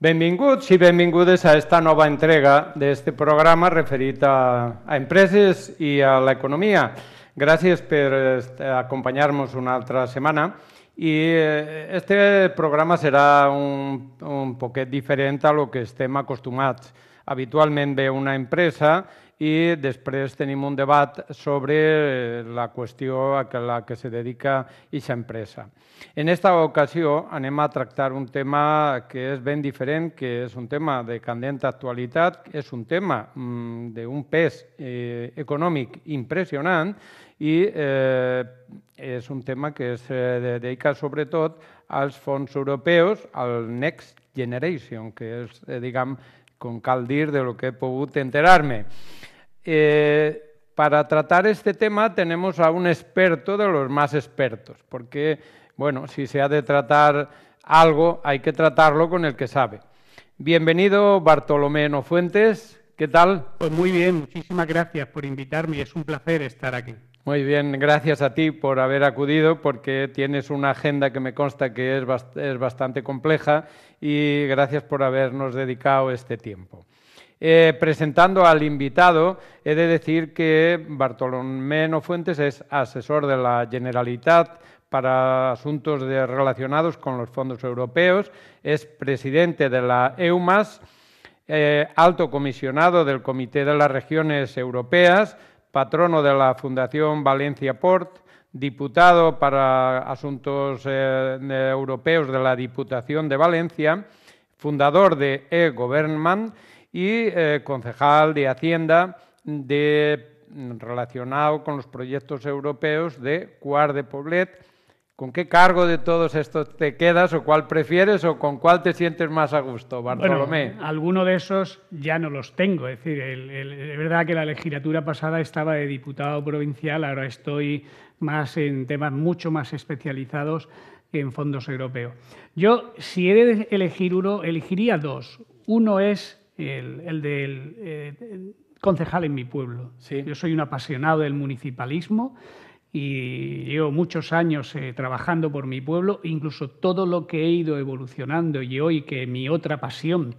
Benvinguts i benvingudes a esta nova entrega d'este programa referit a, a empreses i a l'economia. Gràcies per acompanyar-nos una altra setmana. I eh, este programa serà un, un poquet diferent a lo que estem acostumats. Habitualment ve una empresa i després tenim un debat sobre eh, la qüestió a la que se dedica aquesta empresa. En aquesta ocasió anem a tractar un tema que és ben diferent, que és un tema de candent actualitat, és un tema mm, d'un pes eh, econòmic impressionant i eh, és un tema que es eh, dedica sobretot als fons europeus, al Next Generation, que és, eh, diguem, com cal dir, de lo que he pogut enterar-me. Eh, para tratar este tema tenemos a un experto de los más expertos, porque, bueno, si se ha de tratar algo, hay que tratarlo con el que sabe. Bienvenido, Bartolomé Nofuentes. ¿Qué tal? Pues muy bien, muchísimas gracias por invitarme. Es un placer estar aquí. Muy bien, gracias a ti por haber acudido, porque tienes una agenda que me consta que es bastante compleja y gracias por habernos dedicado este tiempo. Eh, presentando al invitado, he de decir que Bartolomé Fuentes es asesor de la Generalitat para asuntos relacionados con los fondos europeos, es presidente de la EUMAS, eh, alto comisionado del Comité de las Regiones Europeas, patrono de la Fundación Valencia Port, diputado para asuntos eh, europeos de la Diputación de Valencia, fundador de E-Government, y eh, concejal de Hacienda de, mm, relacionado con los proyectos europeos de Cuar de Poblet. ¿Con qué cargo de todos estos te quedas o cuál prefieres o con cuál te sientes más a gusto, Bartolomé? Bueno, alguno de esos ya no los tengo. Es decir, verdad que la legislatura pasada estaba de diputado provincial, ahora estoy más en temas mucho más especializados en fondos europeos. Yo, si he de elegir uno, elegiría dos. Uno es el, del eh, concejal en mi pueblo. Yo soy un apasionado del municipalismo y llevo muchos años eh, trabajando por mi pueblo, incluso todo lo que he ido evolucionando y hoy que mi otra pasión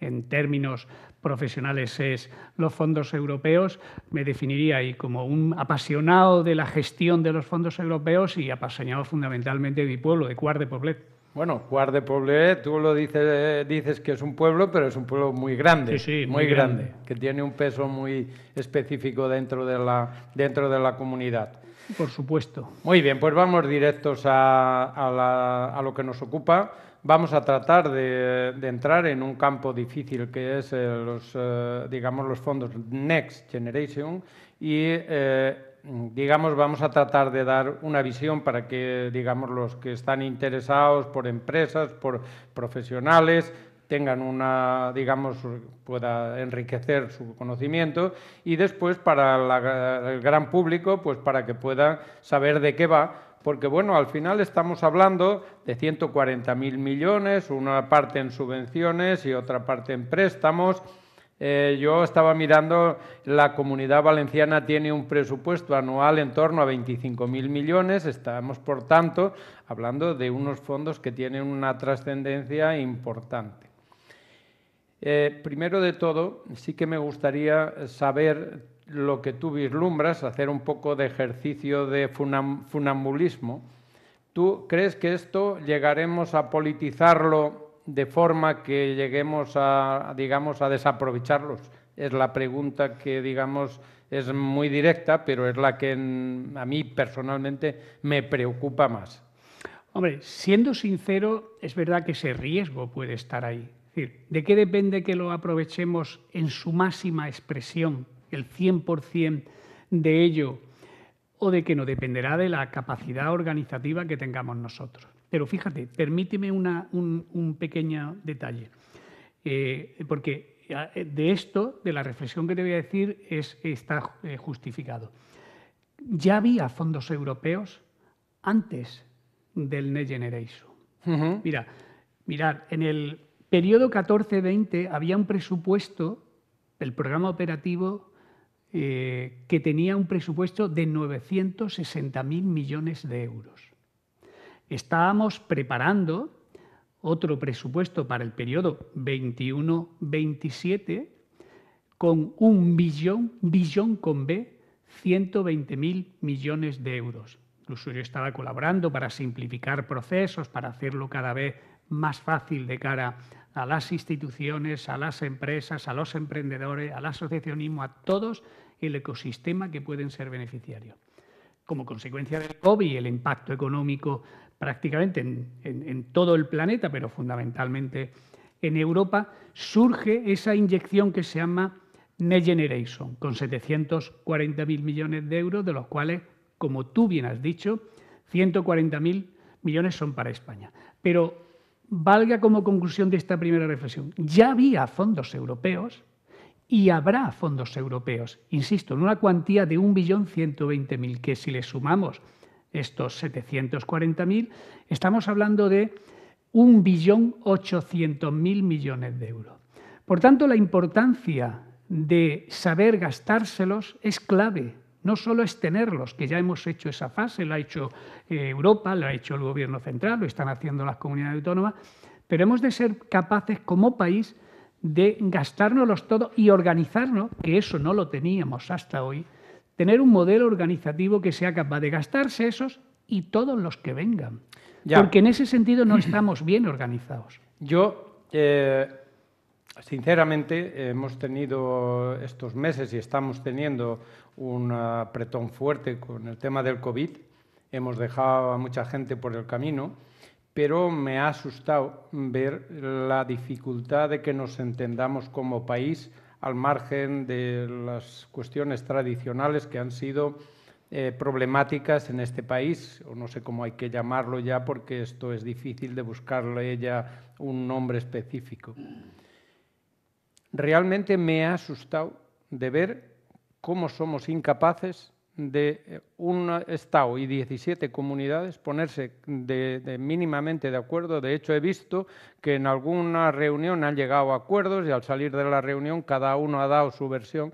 en términos profesionales es los fondos europeos, me definiría ahí como un apasionado de la gestión de los fondos europeos y apasionado fundamentalmente de mi pueblo, de Cuar de Poblet. Bueno, Cuar de Poblet, tú lo dices, dices que es un pueblo, pero es un pueblo muy grande, muy, grande, que tiene un peso muy específico dentro de la, dentro de la comunidad. Por supuesto. Muy bien, pues vamos directos a, lo que nos ocupa. Vamos a tratar de, entrar en un campo difícil que es eh, los, eh, digamos, los fondos Next Generation y eh, Mm, digamos, vamos a tratar de dar una visión para que, digamos, los que están interesados por empresas, por profesionales, tengan una, digamos, pueda enriquecer su conocimiento y después para el gran público, pues para que pueda saber de qué va, porque bueno, al final estamos hablando de 140.000 millones, una parte en subvenciones y otra parte en préstamos, eh, yo estaba mirando, la comunidad valenciana tiene un presupuesto anual en torno a 25.000 millones, estamos por tanto hablando de unos fondos que tienen una trascendencia importante. Eh, primero de todo, sí que me gustaría saber lo que tú vislumbras, hacer un poco de ejercicio de funambulismo. ¿Tú crees que esto llegaremos a politizarlo de forma que lleguemos a, digamos, a desaprovecharlos. Es la pregunta que, digamos, es muy directa, pero es la que a mí personalmente me preocupa más. Hombre, siendo sincero, es verdad que ese riesgo puede estar ahí. decir, ¿de qué depende que lo aprovechemos en su máxima expresión, el 100% de ello, o de que no dependerá de la capacidad organizativa que tengamos nosotros? Pero fíjate, permíteme un, pequeño detalle, eh, porque ah, eh, de esto, de la reflexión que te voy a decir, es, está eh, justificado. Ya había fondos europeos antes del Next Generation. Mira, mirad, en el periodo 14-20 había un presupuesto, el programa operativo, que tenía un presupuesto de 960.000 millones de euros estábamos preparando otro presupuesto para el periodo 21-27 con un billón, billón con B, 120.000 millones de euros. El usuario estaba colaborando para simplificar procesos, para hacerlo cada vez más fácil de cara a las instituciones, a las empresas, a los emprendedores, al asociacionismo, a todos el ecosistema que pueden ser beneficiarios. Como consecuencia del COVID, y el impacto económico prácticamente en, todo el planeta, pero fundamentalmente en Europa, surge esa inyección que se llama Next Generation, con 740.000 millones de euros, de los cuales, como tú bien has dicho, 140.000 millones son para España. Pero valga como conclusión de esta primera reflexión, ya había fondos europeos y habrá fondos europeos, insisto, en una cuantía de 1.120.000, que si le sumamos estos 740.000, estamos hablando de 1.800.000 millones de euros. Por tanto, la importancia de saber gastárselos es clave. No solo es tenerlos, que ya hemos hecho esa fase, lo ha hecho eh, Europa, lo ha hecho el Gobierno Central, lo están haciendo las comunidades autónomas, pero hemos de ser capaces como país de gastárnoslos todos y organizarnos, que eso no lo teníamos hasta hoy, tener un modelo organizativo que sea capaz de gastarse esos y todos los que vengan. Porque en ese sentido no estamos bien organizados. Yo, eh, sinceramente, hemos tenido estos meses y estamos teniendo un apretón fuerte con el tema del COVID. Hemos dejado a mucha gente por el camino, pero me ha asustado ver la dificultad de que nos entendamos como país al margen de las cuestiones tradicionales que han sido eh, problemáticas en este país, o no sé cómo hay que llamarlo ya, porque esto es difícil de buscarle ya un nombre específico. Realmente me ha asustado de ver cómo somos incapaces de eh, un Estado y 17 comunidades ponerse mínimamente de acuerdo. De hecho, he visto que en alguna reunión han llegado a acuerdos y al salir de la reunión cada uno ha dado su versión.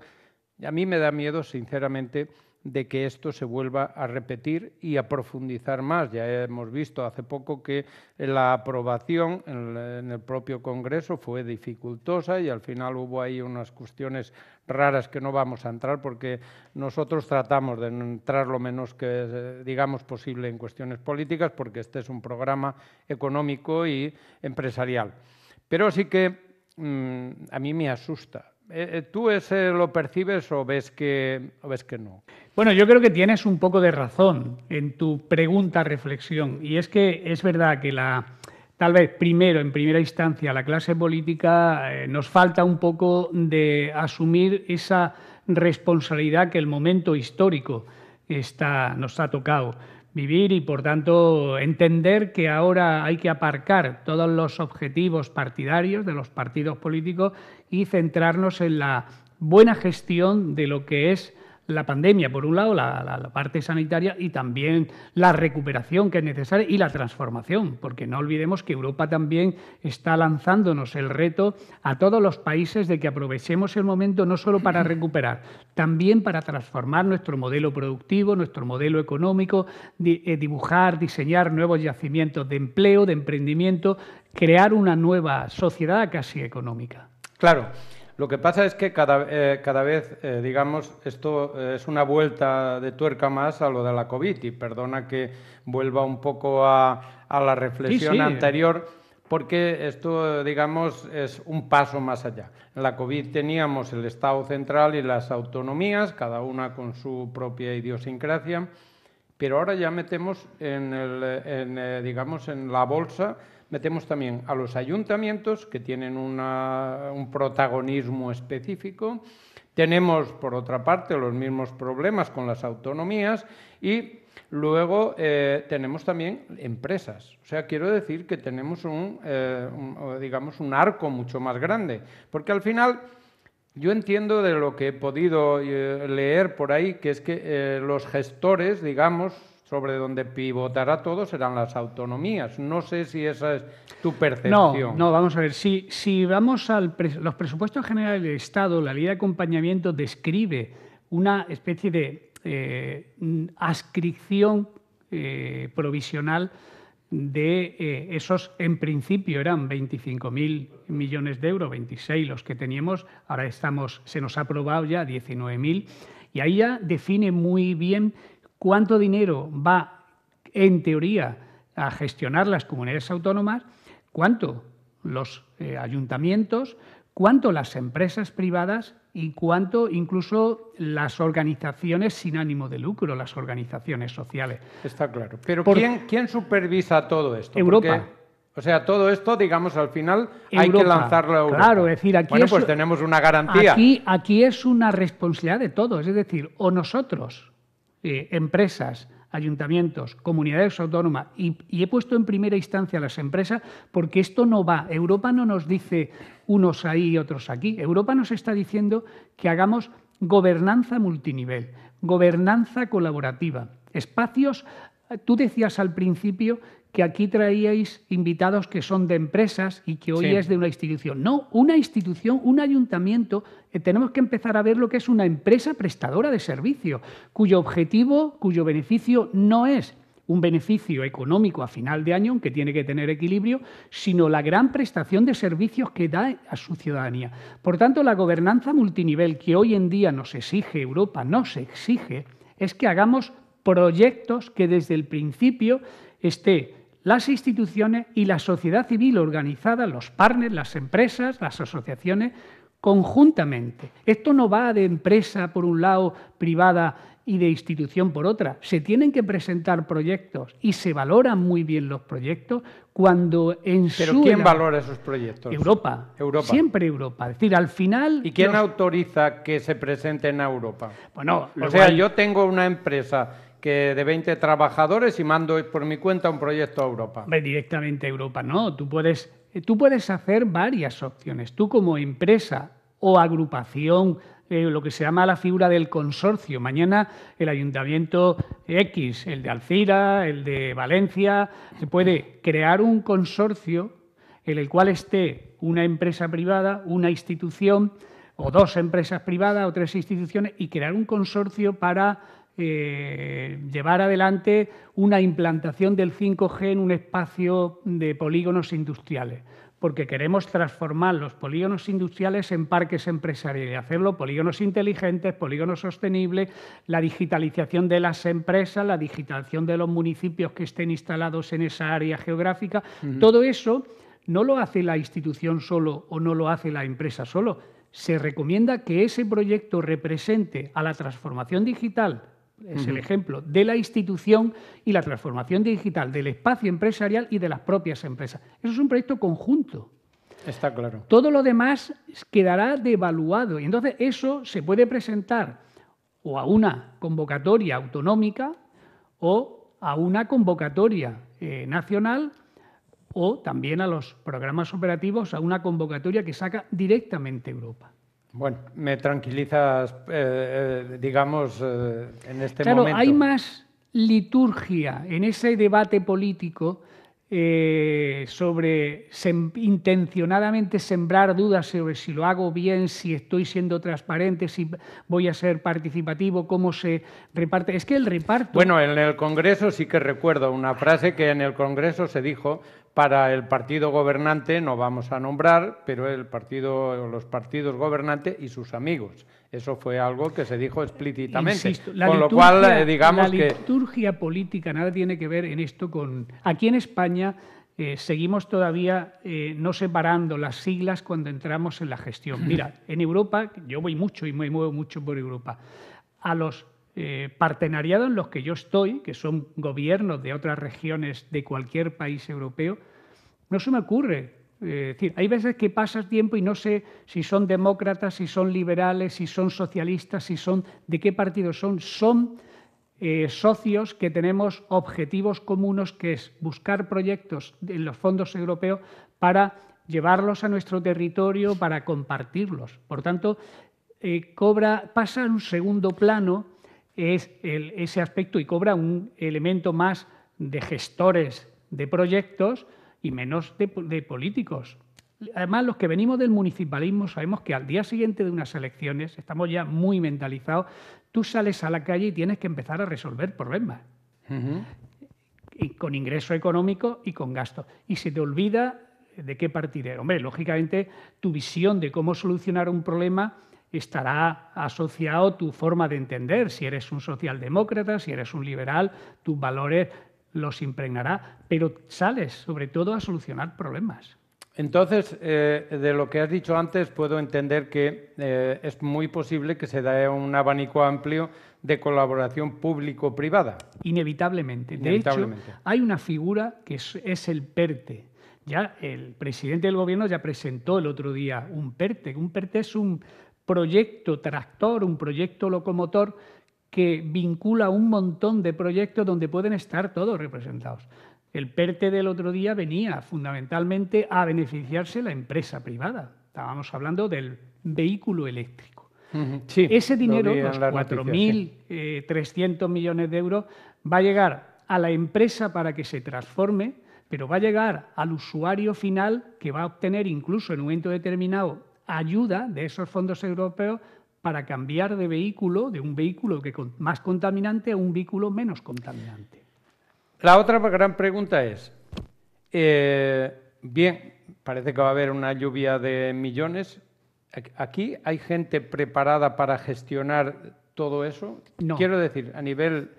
Y a mí me da miedo, sinceramente, de que esto se vuelva a repetir y a profundizar más. Ya hemos visto hace poco que la aprobación en el propio Congreso fue dificultosa y al final hubo ahí unas cuestiones raras que no vamos a entrar porque nosotros tratamos de entrar lo menos que eh, digamos posible en cuestiones políticas porque este es un programa económico y empresarial. Pero sí que mm, a mí me asusta eh, eh, ¿Tú lo percibes o ves, que, ves que no? Bueno, yo creo que tienes un poco de razón en tu pregunta, reflexión. Y es que es verdad que la, tal vez primero, en primera instancia, la clase política eh, nos falta un poco de asumir esa responsabilidad que el momento histórico está, nos ha tocado vivir y por tanto entender que ahora hay que aparcar todos los objetivos partidarios de los partidos políticos y centrarnos en la buena gestión de lo que es la pandemia, por un lado, la, parte sanitaria y también la recuperación que es necesaria y la transformación, porque no olvidemos que Europa también está lanzándonos el reto a todos los países de que aprovechemos el momento no solo para recuperar, también para transformar nuestro modelo productivo, nuestro modelo económico, eh, dibujar, diseñar nuevos yacimientos de empleo, de emprendimiento, crear una nueva sociedad casi económica. Claro, lo que pasa es que cada, eh, cada vez, eh, digamos, esto eh, es una vuelta de tuerca más a lo de la COVID y perdona que vuelva un poco a, la reflexión anterior porque esto, digamos, es un paso más allá. En la COVID teníamos el Estado central y las autonomías, cada una con su propia idiosincrasia, pero ahora ya metemos en, el, en digamos, en la bolsa metemos también a los ayuntamientos, que tienen un protagonismo específico. Tenemos, por otra parte, los mismos problemas con las autonomías y luego eh, tenemos también empresas. O sea, quiero decir que tenemos un, eh, digamos, un arco mucho más grande, porque al final... Yo entiendo de lo que he podido eh, leer por ahí, que es que los gestores, digamos, sobre donde pivotará todo serán las autonomías. No sé si esa es tu percepción. No, vamos a ver. Si, si vamos a los presupuestos generales del Estado, la ley de acompañamiento describe una especie de eh, ascripción eh, provisional de eh, esos, en principio eran 25.000 millones de euros, 26 los que teníamos, ahora estamos, se nos ha aprobado ya 19.000, y ahí ya define muy bien cuánto dinero va, en teoría, a gestionar las comunidades autónomas, cuánto los eh, ayuntamientos, cuánto las empresas privadas y cuánto incluso las organizaciones sin ánimo de lucro, las organizaciones sociales. Está claro. Pero ¿quién, supervisa todo esto? Europa. o sea, todo esto, digamos, al final hay que lanzarlo a Europa. Claro, es decir, aquí pues tenemos una garantía. aquí es una responsabilidad de todos, es decir, o nosotros eh, empresas, ayuntamientos, comunidades autónomas, y, y, he puesto en primera instancia a las empresas, porque esto no va. Europa no nos dice unos ahí y otros aquí. Europa nos está diciendo que hagamos gobernanza multinivel, gobernanza colaborativa, espacios... Eh, tú decías al principio que aquí traíais invitados que son de empresas y que hoy es de una institución. No, una institución, un ayuntamiento, eh, tenemos que empezar a ver lo que es una empresa prestadora de servicio, cuyo objetivo, cuyo beneficio no es un beneficio económico a final de año, aunque tiene que tener equilibrio, sino la gran prestación de servicios que da a su ciudadanía. Por tanto, la gobernanza multinivel que hoy en día nos exige Europa, nos exige, es que hagamos proyectos que desde el principio esté las instituciones y la sociedad civil organizada, los partners, las empresas, las asociaciones, conjuntamente. Esto no va de empresa por un lado, privada y de institución por otra. Se tienen que presentar proyectos y se valoran muy bien los proyectos cuando en ¿Pero quién valora esos proyectos? Europa. Europa. Siempre Europa. Es decir, al final... ¿Y quién autoriza que se presenten a Europa? Bueno, o sea, yo tengo una empresa que de 20 trabajadores y mando por mi cuenta un proyecto a Europa. Directamente a Europa, no. Tú puedes, eh, tú puedes hacer varias opciones. Tú como empresa o agrupación, eh, lo que se llama la figura del consorcio. Mañana el ayuntamiento X, el de Alcira, el de Valencia, se puede crear un consorcio en el cual esté una empresa privada, una institución, o dos empresas privadas o tres instituciones y crear un consorcio para eh, llevar adelante una implantación del 5G en un espacio de polígonos industriales, porque queremos transformar los polígonos industriales en parques empresariales, hacerlo polígonos inteligentes, polígonos sostenibles, la digitalización de las empresas, la digitalización de los municipios que estén instalados en esa área geográfica, todo eso no lo hace la institución solo o no lo hace la empresa solo. Se recomienda que ese proyecto represente a la transformación digital es el ejemplo de la institución y la transformación digital del espacio empresarial y de las propias empresas. Eso es un proyecto conjunto. Está claro. Todo lo demás quedará devaluado y entonces eso se puede presentar o a una convocatoria autonómica o a una convocatoria eh, nacional o también a los programas operativos a una convocatoria que saca directamente Europa. Bueno, me tranquilizas, eh, eh, digamos, eh, en este momento. Claro, hay más liturgia en ese debate político sobre intencionadamente sembrar dudas sobre si lo hago bien, si estoy siendo transparente, si voy a ser participativo, cómo se reparte. Es que el reparto. Bueno, en el Congreso sí que recuerdo una frase que en el Congreso se dijo para el partido gobernante no vamos a nombrar, pero el partido, los partidos gobernantes y sus amigos. Eso fue algo que se dijo explícitamente. con lo cual, eh, digamos que. La liturgia política nada tiene que ver en esto con. Aquí en España eh, seguimos todavía eh, no separando las siglas cuando entramos en la gestión. Mira, en Europa, yo voy mucho y me muevo mucho por Europa. A los eh, partenariado en los que yo estoy, que son gobiernos de otras regiones de cualquier país europeo, no se me ocurre. decir, hay veces que pasas tiempo y no sé si son demócratas, si son liberales, si son socialistas, si son de qué partido son. Son eh, socios que tenemos objetivos comunes, que es buscar proyectos en los fondos europeos para llevarlos a nuestro territorio, para compartirlos. Por tanto, eh, cobra, pasa en un segundo plano es ese aspecto y cobra un elemento más de gestores de proyectos y menos de, políticos. Además, los que venimos del municipalismo sabemos que al día siguiente de unas elecciones, estamos ya muy mentalizados, tú sales a la calle y tienes que empezar a resolver problemas. con ingreso económico y con gasto. Y se te olvida de qué partir. Hombre, lógicamente, tu visión de cómo solucionar un problema estará asociado tu forma de entender. Si eres un socialdemócrata, si eres un liberal, tus valores los impregnará, pero sales sobre todo a solucionar problemas. Entonces, eh, de lo que has dicho antes, puedo entender que eh, es muy posible que se dé un abanico amplio de colaboración público-privada. Inevitablemente. De hecho, hay una figura que es, es el PERTE, ya el presidente del gobierno ya presentó el otro día un PERTE. Un PERTE es un proyecto tractor, un proyecto locomotor que vincula un montón de proyectos donde pueden estar todos representados. El PERTE del otro día venía fundamentalmente a beneficiarse la empresa privada. Estábamos hablando del vehículo eléctrico. Ese dinero, los 4.300 eh, millones de euros, va a llegar a la empresa para que se transforme, pero va a llegar al usuario final que va a obtener incluso en un momento determinado ayuda de esos fondos europeos para cambiar de vehículo, de un vehículo que más contaminante a un vehículo menos contaminante. La otra gran pregunta es, eh, bien, parece que va a haber una lluvia de millones. ¿Aquí hay gente preparada para gestionar todo eso? No. Quiero decir, a nivel,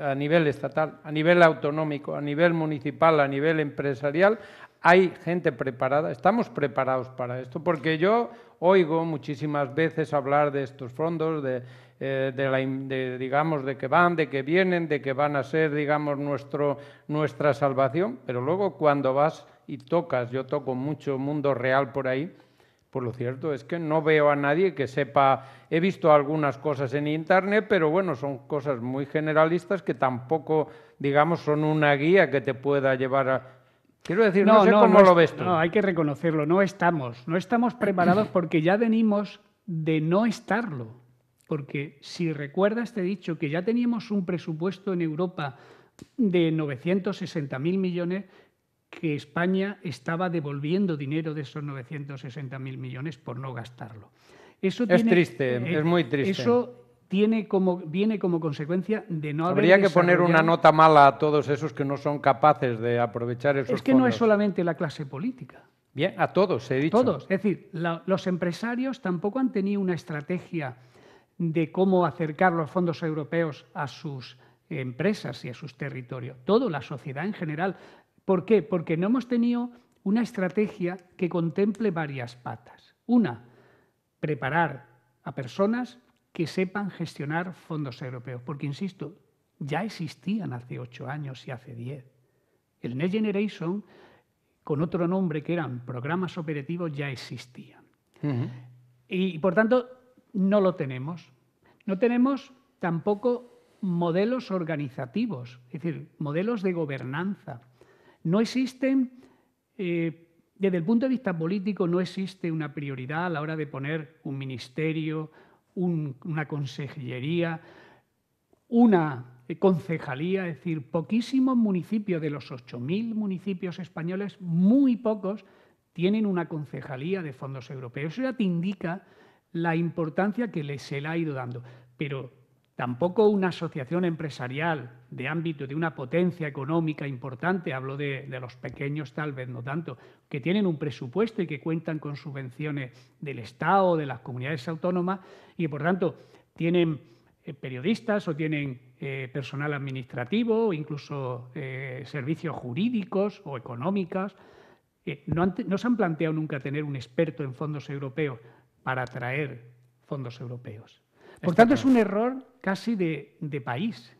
a nivel estatal, a nivel autonómico, a nivel municipal, a nivel empresarial, hay gente preparada, estamos preparados para esto, porque yo oigo muchísimas veces hablar de estos fondos, eh, de, digamos, de que van, de que vienen, de que van a ser, digamos, nuestro, nuestra salvación, pero luego cuando vas y tocas, yo toco mucho mundo real por ahí, por pues lo cierto es que no veo a nadie que sepa, he visto algunas cosas en Internet, pero bueno, son cosas muy generalistas que tampoco, digamos, son una guía que te pueda llevar a Quiero decir, no, sé cómo lo ves tú. No, hay que reconocerlo, no estamos, no estamos preparados porque ya venimos de no estarlo. Porque si recuerdas, te he dicho que ya teníamos un presupuesto en Europa de 960.000 millones que España estaba devolviendo dinero de esos 960.000 millones por no gastarlo. es triste, eh, es muy triste. Eso como, viene como consecuencia de no haber. Habría que poner una nota mala a todos esos que no son capaces de aprovechar esos. Es que no es solamente la clase política. Bien, a todos, he dicho. Todos. Es decir, los empresarios tampoco han tenido una estrategia de cómo acercar los fondos europeos a sus empresas y a sus territorios. Todo, la sociedad en general. ¿Por qué? Porque no hemos tenido una estrategia que contemple varias patas. Una, preparar a personas que sepan gestionar fondos europeos, porque, insisto, ya existían hace ocho años y hace diez. El Next Generation, con otro nombre que eran programas operativos, ya existían. Y, por tanto, no lo tenemos. No tenemos tampoco modelos organizativos, es decir, modelos de gobernanza. No existen, eh, desde el punto de vista político, no existe una prioridad a la hora de poner un ministerio, una consejería, una concejalía, es decir, poquísimos municipios de los 8.000 municipios españoles, muy pocos tienen una concejalía de fondos europeos. Eso ya te indica la importancia que se le ha ido dando. Pero Tampoco una asociación empresarial de ámbito de una potencia económica importante, hablo de, los pequeños tal vez no tanto, que tienen un presupuesto y que cuentan con subvenciones del Estado, de las comunidades autónomas y por tanto tienen eh, periodistas o tienen eh, personal administrativo, o incluso eh, servicios jurídicos o económicas. no se han planteado nunca tener un experto en fondos europeos para atraer fondos europeos. Por tanto, es un error casi de, país.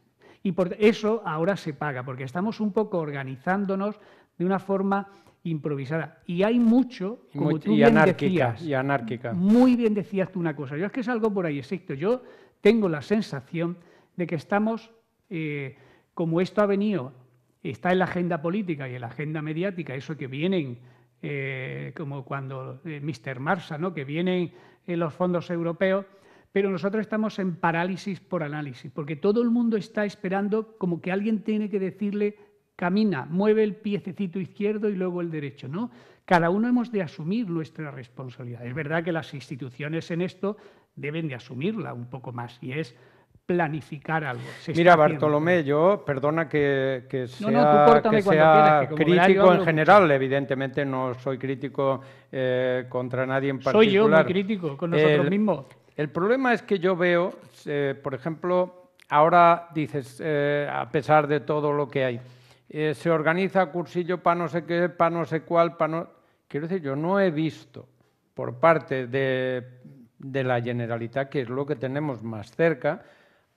Y por eso ahora se paga, porque estamos un poco organizándonos de una forma improvisada. Y hay mucho, como tú y bien decías, y Muy bien decías tú una cosa. Yo es que algo por ahí, exacto. Yo tengo la sensación de que estamos, eh, como esto ha venido, está en la agenda política y en la agenda mediática, eso que vienen, eh, como cuando eh, Mr. Marsa, ¿no? que vienen los fondos europeos, pero nosotros estamos en parálisis por análisis, porque todo el mundo está esperando como que alguien tiene que decirle, camina, mueve el piececito izquierdo y luego el derecho, ¿no? Cada uno hemos de asumir nuestra responsabilidad. Es verdad que las instituciones en esto deben de asumirla un poco más y es planificar algo. Mira, Bartolomé, yo, perdona que, sea, no, crítico en general, evidentemente no soy crítico eh, contra nadie en particular. Soy yo muy crítico con nosotros mismos. El problema es que yo veo, eh, por ejemplo, ahora dices, eh, a pesar de todo lo que hay, eh, se organiza cursillo para no sé qué, para no sé cuál, para no... Quiero decir, yo no he visto por parte de, de la Generalitat, que es lo que tenemos más cerca,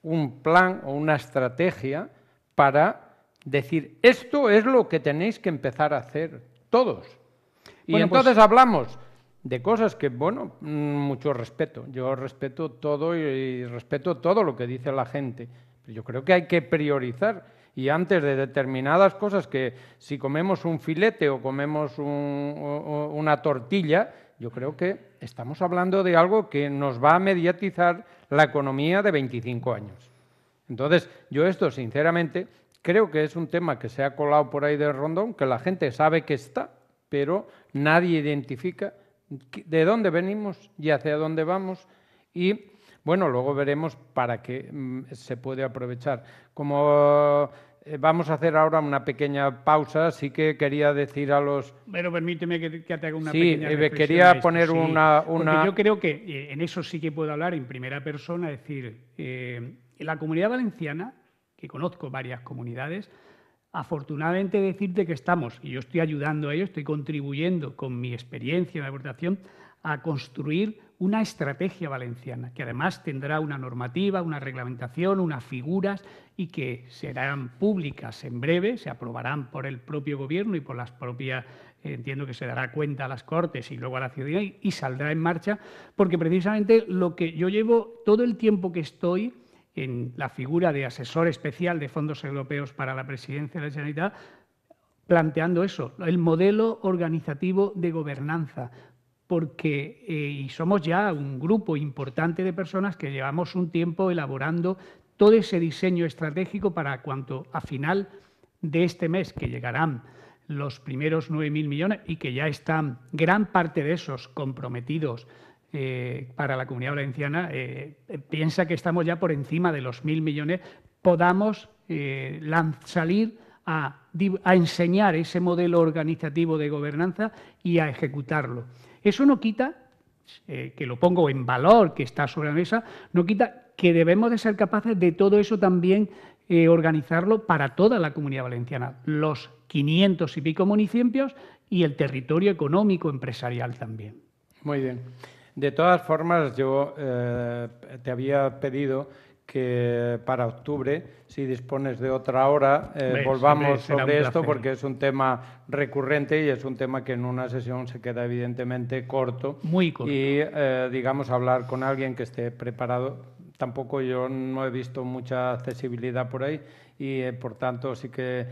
un plan o una estrategia para decir, esto es lo que tenéis que empezar a hacer todos. Y pues entonces hablamos de cosas que, bueno, mm, mucho respeto. Yo respeto todo y respeto todo lo que dice la gente. Pero yo creo que hay que priorizar y antes de determinadas cosas que si comemos un filete o comemos una tortilla, yo creo que estamos hablando de algo que nos va a mediatizar la economía de 25 años. Entonces, yo esto, sinceramente, creo que es un tema que se ha colado por ahí de rondón, que la gente sabe que está, pero nadie identifica de dónde venimos y hacia dónde vamos y bueno, luego veremos para qué mm, se puede aprovechar. Como eh, vamos a hacer ahora una pequeña pausa, sí que quería decir a los... Pero permíteme que, te haga una sí, eh, Sí, quería poner una, yo creo que eh, en eso sí que puedo hablar en primera persona, es decir, la comunidad valenciana, que conozco varias comunidades, Afortunadamente decirte que estamos, y yo estoy ayudando a ello, estoy contribuyendo con mi experiencia, de aportación, a construir una estrategia valenciana, que además tendrá una normativa, una reglamentación, unas figuras y que serán públicas en breve, se aprobarán por el propio gobierno y por las propias, eh, entiendo que se dará cuenta a las Cortes y luego a la ciudadanía y saldrá en marcha, porque precisamente lo que yo llevo todo el tiempo que estoy en la figura de asesor especial de fondos europeos para la presidencia de la Generalitat, planteando eso, el modelo organizativo de gobernanza, porque eh, y somos ya un grupo importante de personas que llevamos un tiempo elaborando todo ese diseño estratégico para cuanto a final de este mes, que llegarán los primeros 9.000 millones y que ya están gran parte de esos comprometidos eh, para la comunidad valenciana, eh, piensa que estamos ya por encima de los mil millones, podamos eh, salir a, enseñar ese modelo organizativo de gobernanza y a ejecutarlo. Eso no quita que lo pongo en valor, que está sobre la mesa, no quita que debemos de ser capaces de todo eso también organizarlo para toda la comunidad valenciana, los 500 y pico municipios y el territorio económico empresarial también. Muy bien. De todas formas, yo eh, te había pedido que para octubre, si dispones de otra hora, eh, volvamos sobre esto porque es un tema recurrente y es un tema que en una sesión se queda evidentemente corto. Muy corto. Y eh, digamos, hablar con alguien que esté preparado. Tampoco yo no he visto mucha accesibilidad por ahí y eh, por tanto sí que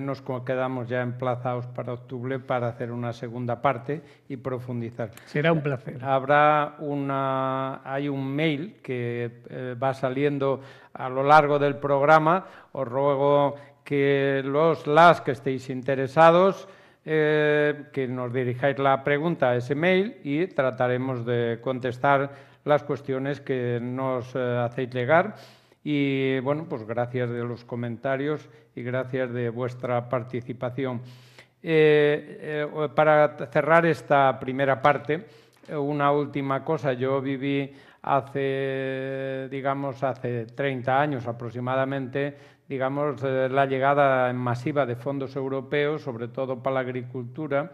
nos quedamos ya emplazados para octubre para hacer una segunda parte y profundizar. Será un placer. Habrá una, hay un mail que eh, va saliendo a lo largo del programa. Os ruego que los las que estéis interesados eh, que nos dirijáis la pregunta a ese mail y trataremos de contestar las cuestiones que nos hacéis llegar. Y bueno, pues gracias de los comentarios y gracias de vuestra participación. Eh, eh, para cerrar esta primera parte, eh, una última cosa. Yo viví hace, digamos, hace 30 años aproximadamente, digamos, la llegada masiva de fondos europeos, sobre todo para la agricultura.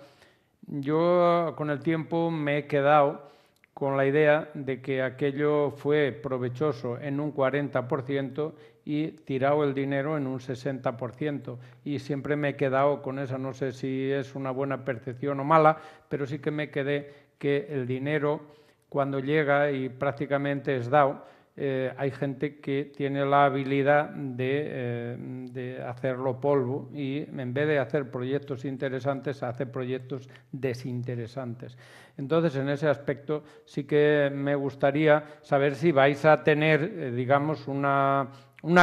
Yo con el tiempo me he quedado con la idea de que aquello fue provechoso en un 40% y tirado el dinero en un 60%. Y siempre me he quedado con esa, no sé si es una buena percepción o mala, pero sí que me quedé que el dinero cuando llega y prácticamente es dado, eh, hay gente que tiene la habilidad eh, de, hacerlo polvo y en vez de hacer proyectos interesantes, hace proyectos desinteresantes. Entonces, en ese aspecto sí que me gustaría saber si vais a tener, eh, digamos, una,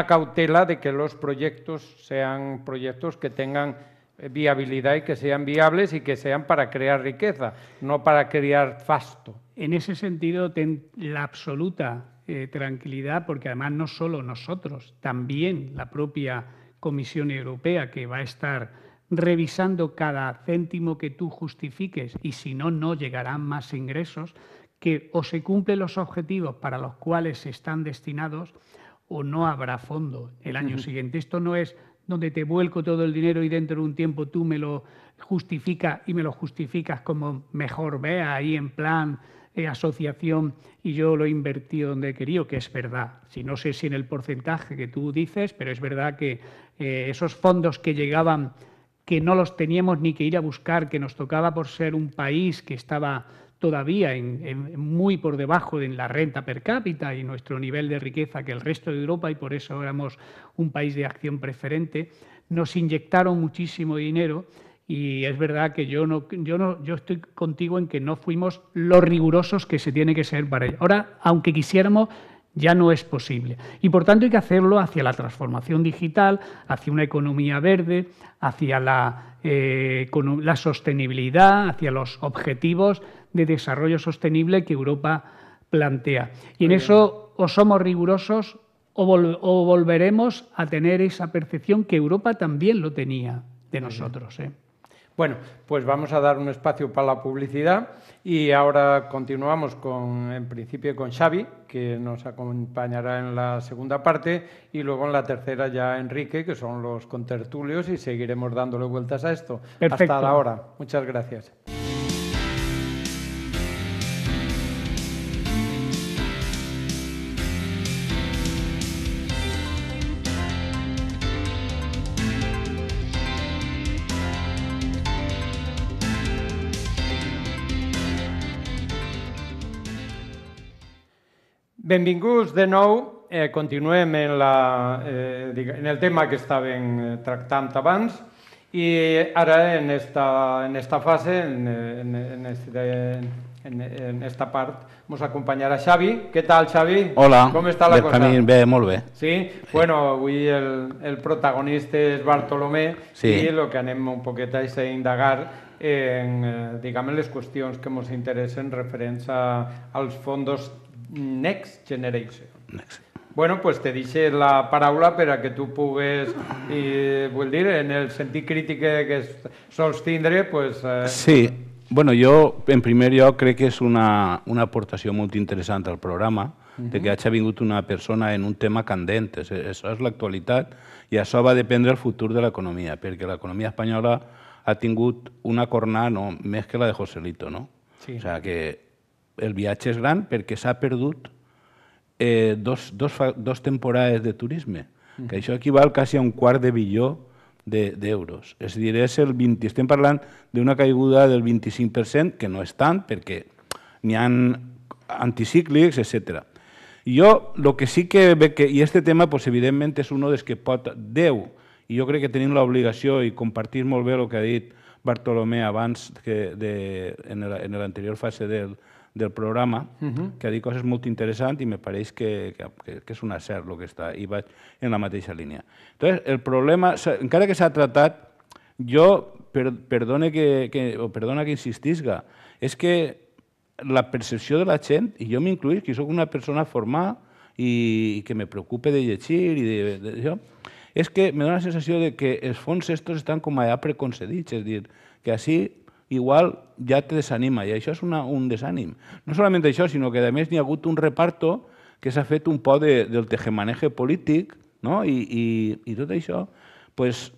cautela de que los proyectos sean proyectos que tengan viabilidad y que sean viables y que sean para crear riqueza, no para crear fasto. En ese sentido, la absoluta eh, tranquilidad, porque además no solo nosotros, también la propia Comisión Europea que va a estar revisando cada céntimo que tú justifiques y si no, no llegarán más ingresos, que o se cumplen los objetivos para los cuales están destinados o no habrá fondo el año siguiente. Esto no es donde te vuelco todo el dinero y dentro de un tiempo tú me lo justifica y me lo justificas como mejor vea ahí en plan eh, asociación y yo lo he invertido donde he querido, que es verdad. Si no sé si en el porcentaje que tú dices, pero es verdad que eh, esos fondos que llegaban, que no los teníamos ni que ir a buscar, que nos tocaba por ser un país que estaba todavía muy por debajo de la renta per cápita y nuestro nivel de riqueza que el resto de Europa, y por eso éramos un país de acción preferente, nos inyectaron muchísimo dinero y es verdad que yo no, yo no, yo estoy contigo en que no fuimos los rigurosos que se tiene que ser para ello. Ahora, aunque quisiéramos, ya no es posible. Y por tanto hay que hacerlo hacia la transformación digital, hacia una economía verde, hacia la, eh, sostenibilidad, hacia los objetivos de desarrollo sostenible que Europa plantea. Y en eso o somos rigurosos o, volveremos a tener esa percepción que Europa también lo tenía de nosotros. ¿eh? Bueno, pues vamos a dar un espacio para la publicidad y ahora continuamos con, en principio con Xavi, que nos acompañará en la segunda parte y luego en la tercera ya Enrique, que son los contertulios y seguiremos dándole vueltas a esto hasta la hora. Muchas gracias. Benvinguts de nou. Eh, continuem en, la, eh, en el tema que estàvem eh, tractant abans i ara en esta, en esta fase, en, en, en, este, en, en esta part, ens acompanyarà Xavi. Què tal, Xavi? Hola. Com està la bé, cosa? Mi, bé, molt bé. Sí? sí. Bueno, avui el, el protagonista és Bartolomé sí. i el que anem un poquet a indagar en eh, diguem, les qüestions que ens interessen referents a, als fons Next Generation. Next. Bueno, pues te dice la paraula per a que tu pugues, i, vull dir, en el sentit crític que sols tindre, pues, eh... Sí, bueno, jo en primer lloc crec que és una, una aportació molt interessant al programa, uh -huh. de que hagi vingut una persona en un tema candent, és, això és l'actualitat i això va dependre el futur de l'economia, perquè l'economia espanyola ha tingut una cornà no, més que la de Joselito, no? Sí. O sigui sea que el viatge és gran perquè s'ha perdut eh, dos, dos, dos temporades de turisme, mm. que això equival quasi a un quart de billó d'euros. De, és a dir, és el 20, estem parlant d'una caiguda del 25%, que no és tant, perquè n'hi han anticíclics, etc. Jo, el que sí que veig que... I este tema, pues, evidentment, és un dels que pot... Déu, i jo crec que tenim l'obligació i compartir molt bé el que ha dit Bartolomé abans que de, en l'anterior fase del, del programa, uh -huh. que ha dit coses molt interessants i me pareix que, que, que és un acert el que està, i vaig en la mateixa línia. Entonces, el problema, encara que s'ha tratat, jo, per, perdone que, que, o perdona que insistisga, és que la percepció de la gent, i jo m'incluïs, que sóc una persona formada i, i que me preocupe de llegir i de, de, de, de és que me dóna la sensació de que els fons estos estan com allà preconcedits, és a dir, que així igual ja te desanima, i això és una, un desànim. No solament això, sinó que a més n'hi ha hagut un reparto que s'ha fet un poc de, del tegemaneje polític, no? I, i, i tot això, pues,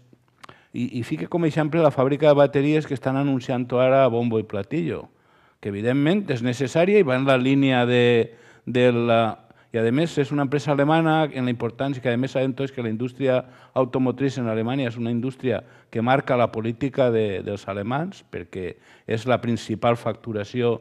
i, i fique com a exemple la fàbrica de bateries que estan anunciant ara a bombo i platillo, que evidentment és necessària i va en la línia de, de la, i a més és una empresa alemana en la importància que a més sabem tots que la indústria automotriz en Alemanya és una indústria que marca la política de, dels alemans perquè és la principal facturació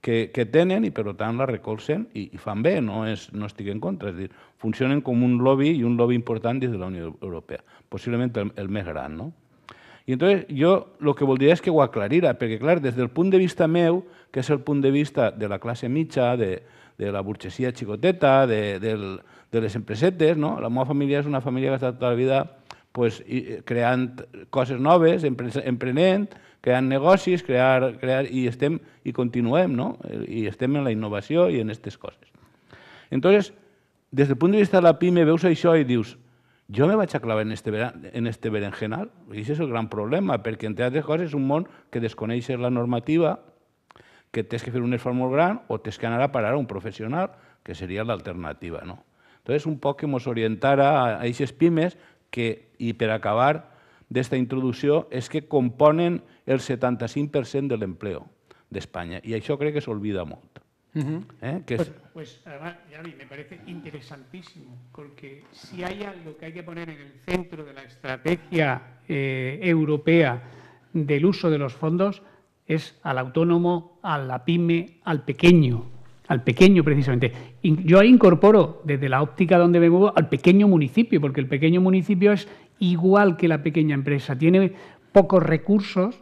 que, que tenen i per tant la recolzen i, i fan bé, no, és, no estic en contra, és dir, funcionen com un lobby i un lobby important des de la Unió Europea, possiblement el, el més gran. No? I entonces jo el que voldria és que ho aclarira, perquè clar, des del punt de vista meu, que és el punt de vista de la classe mitja, de, de la burgesia xicoteta, de, de, de les empresetes. No? La meva família és una família que ha estat tota la vida pues, eh, creant coses noves, emprenent, creant negocis, crear, crear i, estem, i continuem, no? i estem en la innovació i en aquestes coses. Entonces, des del punt de vista de la PIME, veus això i dius, jo me vaig a clavar en este, en este berenjenal, i això és el gran problema, perquè entre altres coses és un món que desconeix la normativa, que tienes que hacer un esfuerzo muy grande o te que para parar a un profesional, que sería la alternativa, No? Entonces, un poco hemos orientado a esas pymes que, y para acabar de esta introducción, es que componen el 75% de España, y eso creo que se olvida mucho, ¿Eh? Que pues, pues, además, me parece interesantísimo, porque si hay algo que hay que poner en el centro de la estrategia eh, europea del uso de los fondos, es al autónomo, a la pyme, al pequeño, al pequeño precisamente. Yo ahí incorporo desde la óptica donde me muevo al pequeño municipio, porque el pequeño municipio es igual que la pequeña empresa, tiene pocos recursos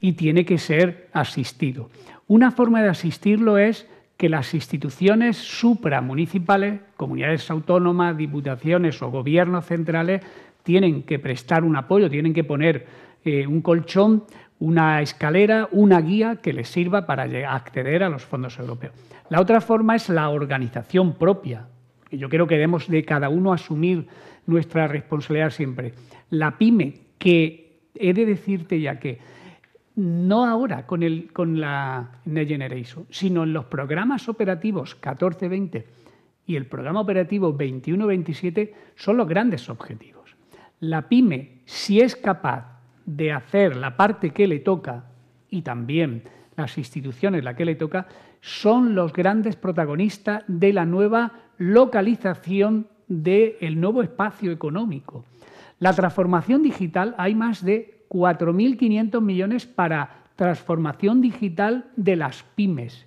y tiene que ser asistido. Una forma de asistirlo es que las instituciones supramunicipales, comunidades autónomas, diputaciones o gobiernos centrales, tienen que prestar un apoyo, tienen que poner eh, un colchón una escalera, una guía que les sirva para acceder a los fondos europeos. La otra forma es la organización propia. Yo creo que debemos de cada uno asumir nuestra responsabilidad siempre. La pyme, que he de decirte ya que no ahora con, el, con la Next Generation, sino en los programas operativos 14-20 y el programa operativo 21-27 son los grandes objetivos. La pyme, si es capaz de hacer la parte que le toca y también las instituciones la que le toca, son los grandes protagonistas de la nueva localización del nuevo espacio económico. La transformación digital, hay más de 4.500 millones para transformación digital de las pymes.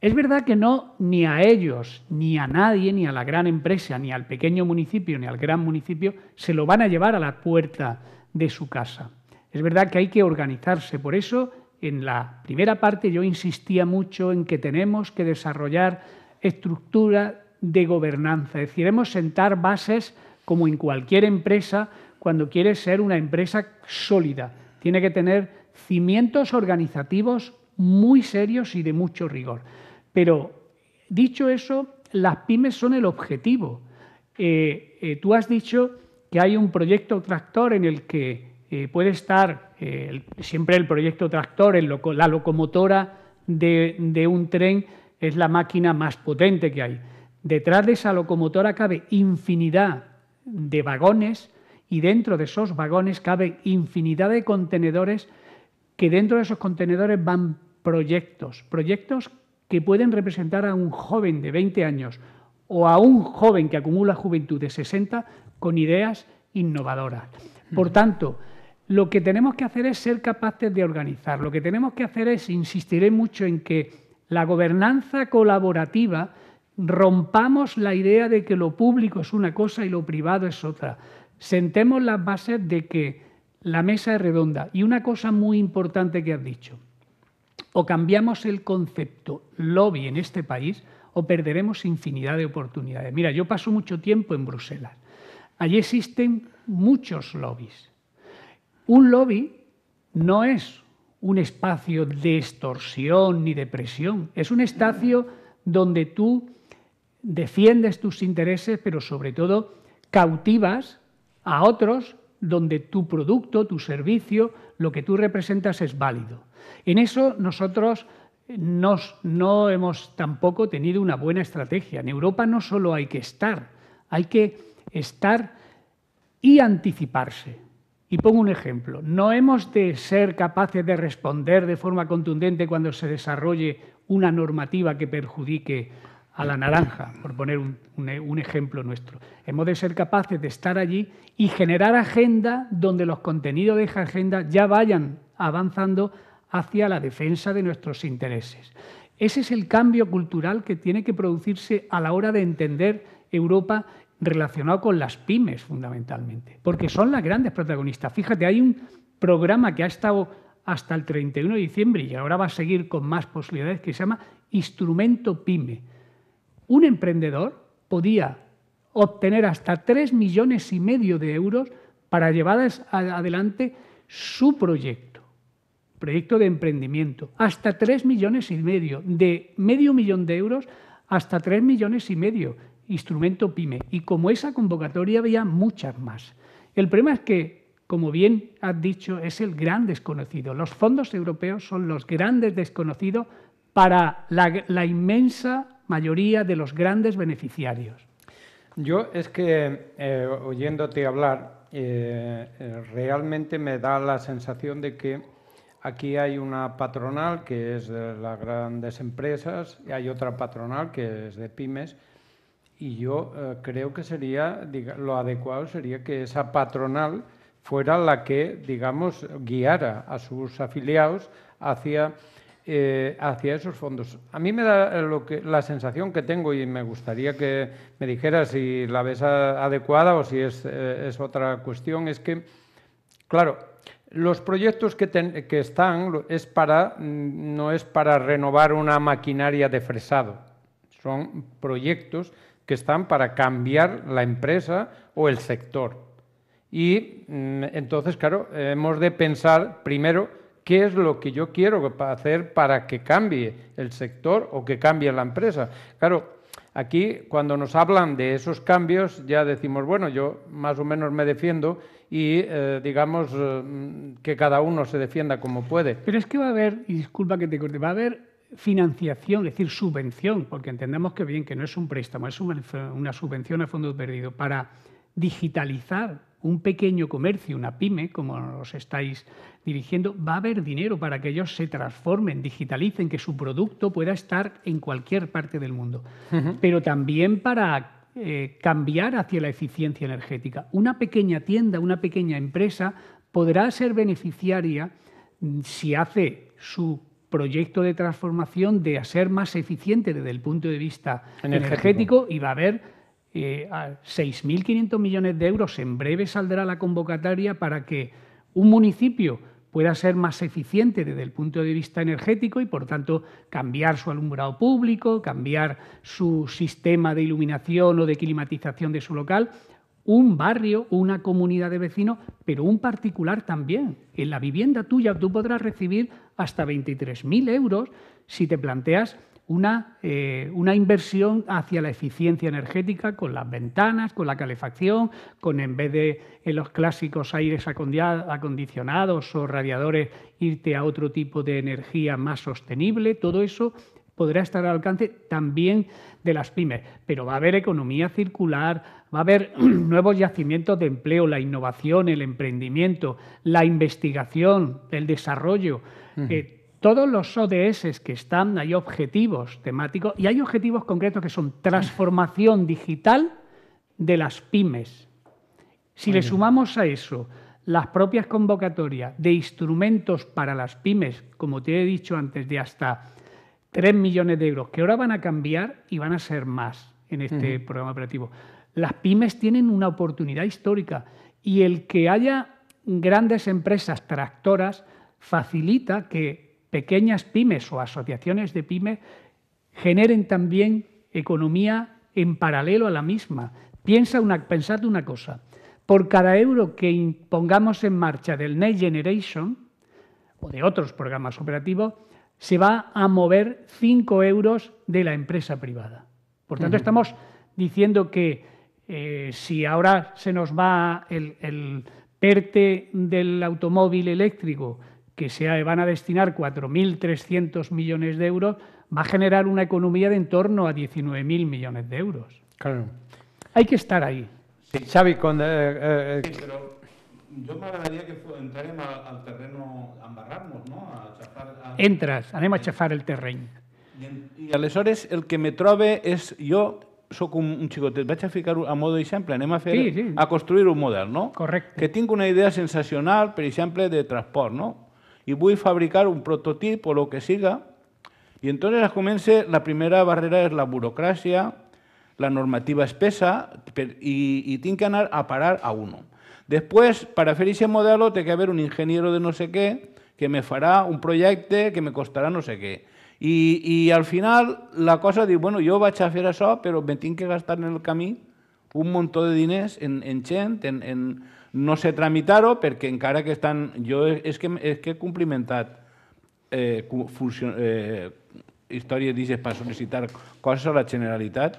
Es verdad que no ni a ellos, ni a nadie, ni a la gran empresa, ni al pequeño municipio, ni al gran municipio, se lo van a llevar a la puerta de su casa. Es verdad que hay que organizarse, por eso en la primera parte yo insistía mucho en que tenemos que desarrollar estructura de gobernanza, es decir, hemos sentar bases como en cualquier empresa cuando quiere ser una empresa sólida, tiene que tener cimientos organizativos muy serios y de mucho rigor. Pero dicho eso, las pymes son el objetivo. Eh, eh, tú has dicho que hay un proyecto tractor en el que eh, puede estar eh, siempre el proyecto tractor, la locomotora de, un tren es la máquina más potente que hay. Detrás de esa locomotora cabe infinidad de vagones y dentro de esos vagones cabe infinidad de contenedores que dentro de esos contenedores van proyectos, proyectos que pueden representar a un joven de 20 años o a un joven que acumula juventud de 60 con ideas innovadoras. Por tanto, lo que tenemos que hacer es ser capaces de organizar, lo que tenemos que hacer es, insistiré mucho en que la gobernanza colaborativa, rompamos la idea de que lo público es una cosa y lo privado es otra. Sentemos las bases de que la mesa es redonda. Y una cosa muy importante que has dicho, o cambiamos el concepto lobby en este país o perderemos infinidad de oportunidades. Mira, yo paso mucho tiempo en Bruselas Allí existen muchos lobbies. Un lobby no es un espacio de extorsión ni de presión, es un espacio donde tú defiendes tus intereses, pero sobre todo cautivas a otros donde tu producto, tu servicio, lo que tú representas es válido. En eso nosotros no hemos tampoco tenido una buena estrategia. En Europa no solo hay que estar, hay que estar y anticiparse. Y pongo un ejemplo. No hemos de ser capaces de responder de forma contundente cuando se desarrolle una normativa que perjudique a la naranja, por poner un, ejemplo nuestro. Hemos de ser capaces de estar allí y generar agenda donde los contenidos de esa agenda ya vayan avanzando hacia la defensa de nuestros intereses. Ese es el cambio cultural que tiene que producirse a la hora de entender Europa relacionado con las pymes fundamentalmente, porque son las grandes protagonistas. Fíjate, hay un programa que ha estado hasta el 31 de diciembre y ahora va a seguir con más posibilidades que se llama Instrumento Pyme. Un emprendedor podía obtener hasta 3 millones y medio de euros para llevar adelante su proyecto, proyecto de emprendimiento, hasta 3 millones y medio, de medio millón de euros hasta 3 millones y medio instrumento PYME. Y como esa convocatoria había muchas más. El problema es que, como bien has dicho, es el gran desconocido. Los fondos europeos son los grandes desconocidos para la, inmensa mayoría de los grandes beneficiarios. Yo es que, eh, oyéndote hablar, eh, eh, realmente me da la sensación de que aquí hay una patronal que es de las grandes empresas, y hay otra patronal que es de pymes, y yo eh, creo que sería, lo adecuado sería que esa patronal fuera la que, digamos, guiara a sus afiliados hacia, eh, hacia esos fondos. A mí me da eh, lo que, la sensación que tengo y me gustaría que me dijera si la ves adecuada o si es, otra cuestión, es que, claro, los proyectos que, que están para, mm, no es para renovar una maquinaria de fresado, son proyectos que están para cambiar la empresa o el sector. Y mm, entonces, claro, hemos de pensar primero qué es lo que yo quiero hacer para que cambie el sector o que cambie la empresa. Claro, aquí cuando nos hablan de esos cambios ya decimos, bueno, yo más o menos me defiendo y eh, digamos eh, mm, que cada uno se defienda como puede. Pero es que va a haber, y disculpa que te corte, va a haber financiación, es decir, subvención, porque entendemos que bien que no es un préstamo, es una subvención a fondo perdido, para digitalizar un pequeño comercio, una pyme, como os estáis dirigiendo, va a haber dinero para que ellos se transformen, digitalicen, que su producto pueda estar en cualquier parte del mundo. Pero también para eh, cambiar hacia la eficiencia energética. Una pequeña tienda, una pequeña empresa podrá ser beneficiaria mm, si hace su proyecto de transformación de ser más eficiente desde el punto de vista energético, y va a haber 6.500 eh, millones de euros. En breve saldrá la convocatoria para que un municipio pueda ser más eficiente desde el punto de vista energético y, por tanto, cambiar su alumbrado público, cambiar su sistema de iluminación o de climatización de su local un barrio, una comunidad de vecinos, pero un particular también. En la vivienda tuya tú podrás recibir hasta 23.000 euros si te planteas una, eh, una, inversión hacia la eficiencia energética con las ventanas, con la calefacción, con en vez de los clásicos aires acondicionados o radiadores, irte a otro tipo de energía más sostenible. Todo eso podrá estar al alcance también de las pymes, pero va a haber economía circular, va a haber nuevos yacimientos de empleo, la innovación, el emprendimiento, la investigación, el desarrollo. Eh, todos los ODS que están, hay objetivos temáticos y hay objetivos concretos que son transformación digital de las pymes. Si le sumamos a eso las propias convocatorias de instrumentos para las pymes, como te he dicho antes, de hasta 3 millones de euros, que ahora van a cambiar y van a ser más en este programa operativo. Las pymes tienen una oportunidad histórica y el que haya grandes empresas tractoras facilita que pequeñas pymes o asociaciones de pymes generen también economía en paralelo a la misma. Piensa una, pensad una cosa, por cada euro que pongamos en marcha del Next Generation o de otros programas operativos, se va a mover 5 euros de la empresa privada. Por tanto, estamos diciendo que eh, si ahora se nos va el, PERTE del automóvil eléctrico, que se van a destinar 4.300 millones de euros, va a generar una economía de en torno a 19.000 millones de euros. Claro. Hay que estar ahí. Xavi, con, eh, eh, jo m'agradaria que entrarem al, al terreno a embarrar-nos, no? A xafar, a... Entres, anem a xafar el terreny. I, i aleshores el que me trobe és... Jo sóc un, un xicotet, vaig a ficar-ho a modo d'exemple, anem a, fer, sí, sí. a construir un model, no? Correcte. Que tinc una idea sensacional, per exemple, de transport, no? I vull fabricar un prototip o el que siga, i entonces es comença, la primera barrera és la burocràcia, la normativa espessa, per, i, i tinc que anar a parar a uno. Después, para fer aquest modelo, té que haver un ingeniero de no sé què que me farà un projecte que me costarà no sé què. I, i al final la cosa diu, bueno, jo vaig a fer això, però me tinc que gastar en el camí un muntó de diners en, en gent, en, en no sé tramitar-ho, perquè encara que estan... Jo és que, és que he complimentat eh, funció, eh, històries dices per sol·licitar coses a la Generalitat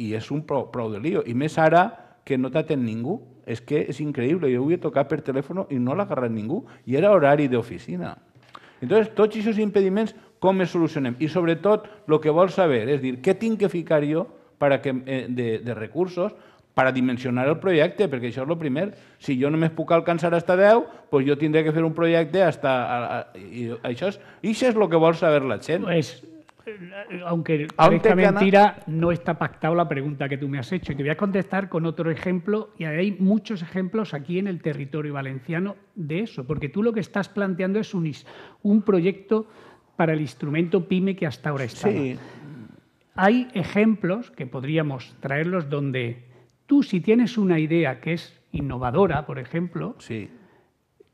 i és un prou, prou de lío. I més ara que no t'atén ningú. És que és increïble. Jo vull tocar per telèfon i no l'ha agarrat ningú. I era horari d'oficina. Entonces, tots aquests impediments, com els solucionem? I sobretot, el que vol saber és dir, què tinc que ficar jo para que, eh, de, de recursos para dimensionar el projecte, perquè això és el primer. Si jo només puc alcançar fins a 10, doncs jo tindré que fer un projecte fins a... a, a i això és, això és el que vol saber la gent. És, aunque parezca mentira, no está pactado la pregunta que tú me has hecho. Y te voy a contestar con otro ejemplo, y hay muchos ejemplos aquí en el territorio valenciano de eso, porque tú lo que estás planteando es un, un proyecto para el instrumento PYME que hasta ahora está. Sí. Hay ejemplos que podríamos traerlos donde tú, si tienes una idea que es innovadora, por ejemplo, sí.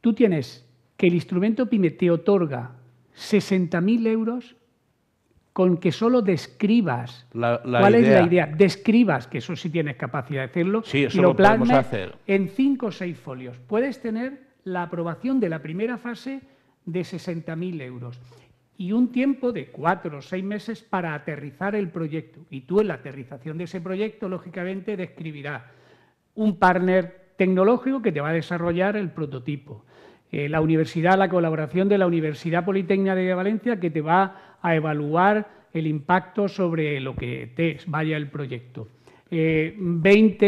tú tienes que el instrumento PYME te otorga 60.000 euros con que solo describas cuál es la idea. Describas, que eso sí tienes capacidad de hacerlo, y lo, lo en cinco o seis folios. Puedes tener la aprobación de la primera fase de 60.000 euros y un tiempo de cuatro o seis meses para aterrizar el proyecto. Y tú en la aterrización de ese proyecto, lógicamente, describirás un partner tecnológico que te va a desarrollar el prototipo. Eh, la universidad, la colaboración de la Universidad Politécnica de Valencia, que te va a evaluar el impacto sobre lo que te vaya el proyecto. Eh, veinte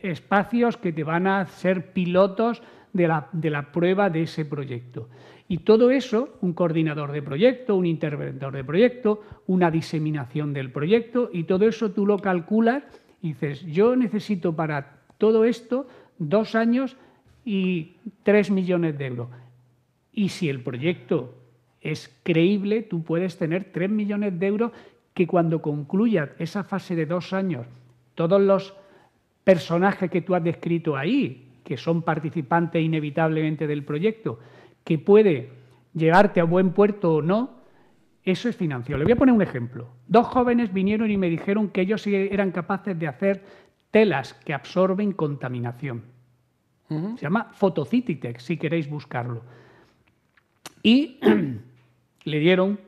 20 espacios que te van a ser pilotos de la, de la prueba de ese proyecto. Y todo eso, un coordinador de proyecto, un interventor de proyecto, una diseminación del proyecto, y todo eso tú lo calculas y dices, yo necesito para todo esto dos años y tres millones de euros. Y si el proyecto es creíble, tú puedes tener 3 millones de euros que cuando concluya esa fase de dos años, todos los personajes que tú has descrito ahí, que son participantes inevitablemente del proyecto, que puede llegarte a buen puerto o no, eso es financiero. Le voy a poner un ejemplo. Dos jóvenes vinieron y me dijeron que ellos eran capaces de hacer telas que absorben contaminación. Se llama Photocititec, si queréis buscarlo. Y Le dieron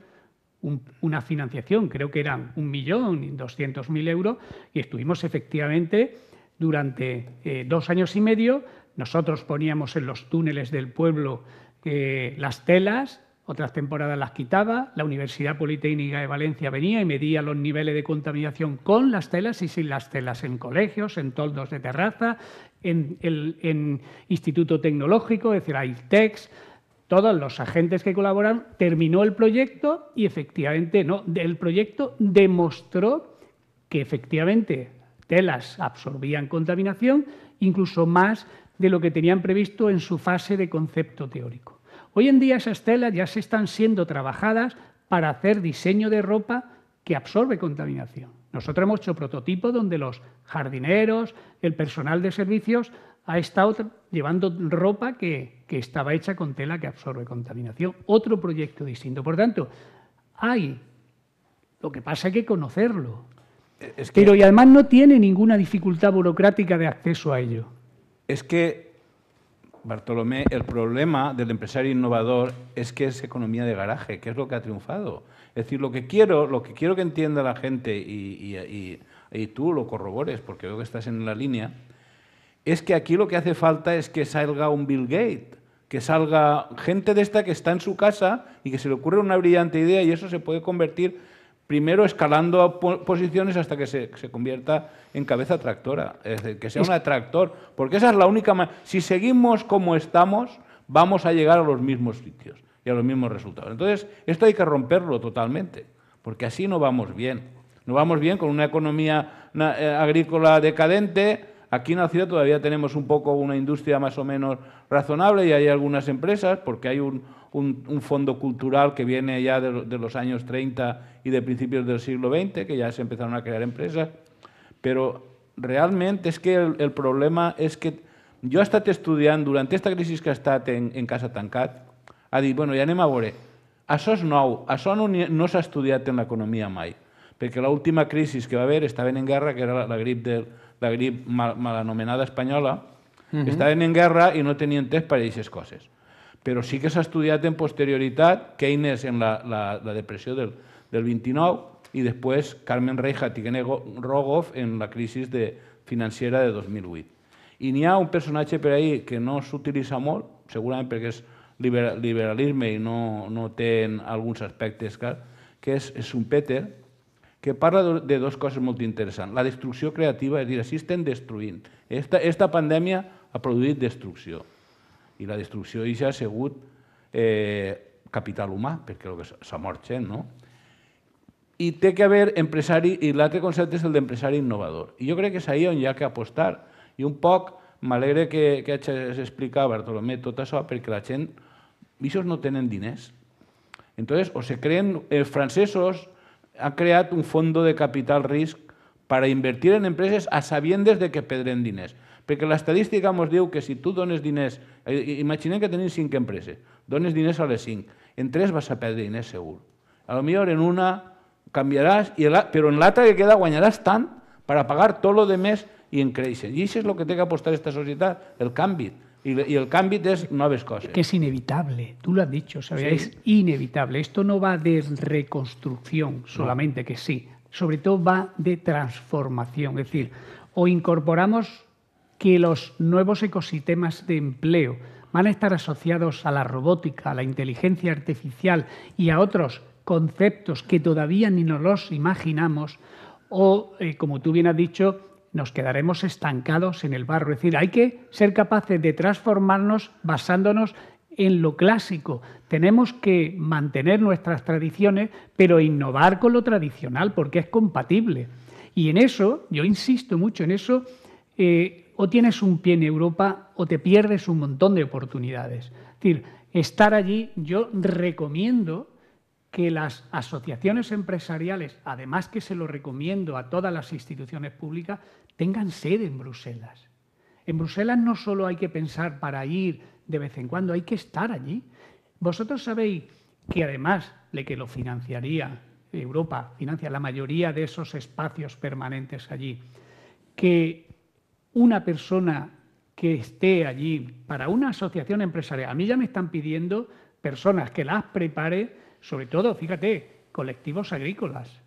una financiación, creo que eran un millón, doscientos mil euros, y estuvimos efectivamente durante eh, dos años y medio. Nosotros poníamos en los túneles del pueblo eh, las telas, otras temporadas las quitaba, la Universidad Politécnica de Valencia venía y medía los niveles de contaminación con las telas y sin las telas, en colegios, en toldos de terraza, en, el, instituto tecnológico, es decir, todos los agentes que colaboraron, terminó el proyecto y efectivamente, no, el proyecto demostró que efectivamente telas absorbían contaminación, incluso más de lo que tenían previsto en su fase de concepto teórico. Hoy en día esas telas ya se están siendo trabajadas para hacer diseño de ropa que absorbe contaminación. Nosotros hemos hecho prototipos donde los jardineros, el personal de servicios ha estado llevando ropa que, estaba hecha con tela que absorbe contaminación. Otro proyecto distinto. Por tanto, hay. Lo que pasa es que conocerlo. E, es que, Pero y además no tiene ninguna dificultad burocrática de acceso a ello. Es que, Bartolomé, el problema del empresario innovador es que es economía de garaje, que es lo que ha triunfado. Es decir, lo que quiero, lo que quiero que entienda la gente, y, y tú lo corrobores, porque veo que estás en la línea, es que aquí lo que hace falta es que salga un Bill Gates, que salga gente de esta que está en su casa y que se le ocurre una brillante idea y eso se puede convertir primero escalando posiciones hasta que se, convierta en cabeza tractora, es que sea un atractor, porque esa es la única manera. Si seguimos como estamos, vamos a llegar a los mismos sitios y a los mismos resultados. Entonces, esto hay que romperlo totalmente, porque así no vamos bien. No vamos bien con una economía eh, agrícola decadente, Aquí en la ciudad todavía tenemos un poco una industria más o menos razonable y hay algunas empresas, porque hay un, un, fondo cultural que viene ya de, los años 30 y de principios del siglo XX, que ya se empezaron a crear empresas. Pero realmente es que el, problema es que yo he estudiando estudiando, esta esta crisis que ha en, casa tancat, ha dit, bueno, ya anem a veure, això és nou, això no, no en la en l'economia mai, la última crisis que va a haver estaven en guerra, que era la, la grip del, la grip mal, mal anomenada espanyola, uh -huh. estaven en guerra i no tenien temps per a aquestes coses. Però sí que s'ha estudiat en posterioritat Keynes en la, la, la depressió del, del 29 i després Carmen Reija i Rogoff en la crisi de, financiera de 2008. I n'hi ha un personatge per ahir que no s'utilitza molt, segurament perquè és liberalisme i no, no té alguns aspectes, clar, que és Schumpeter, que parla de dues coses molt interessants. La destrucció creativa, és a dir, així estem destruint. Esta, esta pandèmia ha produït destrucció. I la destrucció ja ha sigut eh, capital humà, perquè s'ha mort gent, no? I té que haver empresari, i l'altre concepte és el d'empresari innovador. I jo crec que és ahir on hi ha que apostar. I un poc m'alegre que, que hagis explicat, Bartolomé, tot això, perquè la gent, vixos, no tenen diners. Entonces, o se creen eh, francesos, ha creat un fondo de capital risc per a invertir en empreses a sabiendes de que perdrem diners. Perquè l'estadística ens diu que si tu dones diners, eh, imaginem que tenim cinc empreses, dones diners a les cinc, en tres vas a perdre diners segur. A lo millor en una canviaràs, i però en l'altra que queda guanyaràs tant per a pagar tot lo de més i en créixer. I això és el que té que apostar aquesta societat, el canvi. Y el cambio es nuevas cosas. Que es inevitable, tú lo has dicho, es inevitable. Esto no va de reconstrucción solamente, que sí, sobre todo va de transformación, es decir, o incorporamos que los nuevos ecosistemas de empleo van a estar asociados a la robótica, a la inteligencia artificial y a otros conceptos que todavía ni nos los imaginamos, o, eh, como tú bien has dicho, nos quedaremos estancados en el barro. Es decir, hay que ser capaces de transformarnos basándonos en lo clásico. Tenemos que mantener nuestras tradiciones, pero innovar con lo tradicional, porque es compatible. Y en eso, yo insisto mucho en eso, eh, o tienes un pie en Europa o te pierdes un montón de oportunidades. Es decir, estar allí, yo recomiendo que las asociaciones empresariales, además que se lo recomiendo a todas las instituciones públicas, tengan sede en Bruselas. En Bruselas no solo hay que pensar para ir de vez en cuando, hay que estar allí. Vosotros sabéis que además de que lo financiaría Europa, financia la mayoría de esos espacios permanentes allí, que una persona que esté allí para una asociación empresarial, a mí ya me están pidiendo personas que las prepare, sobre todo, fíjate, colectivos agrícolas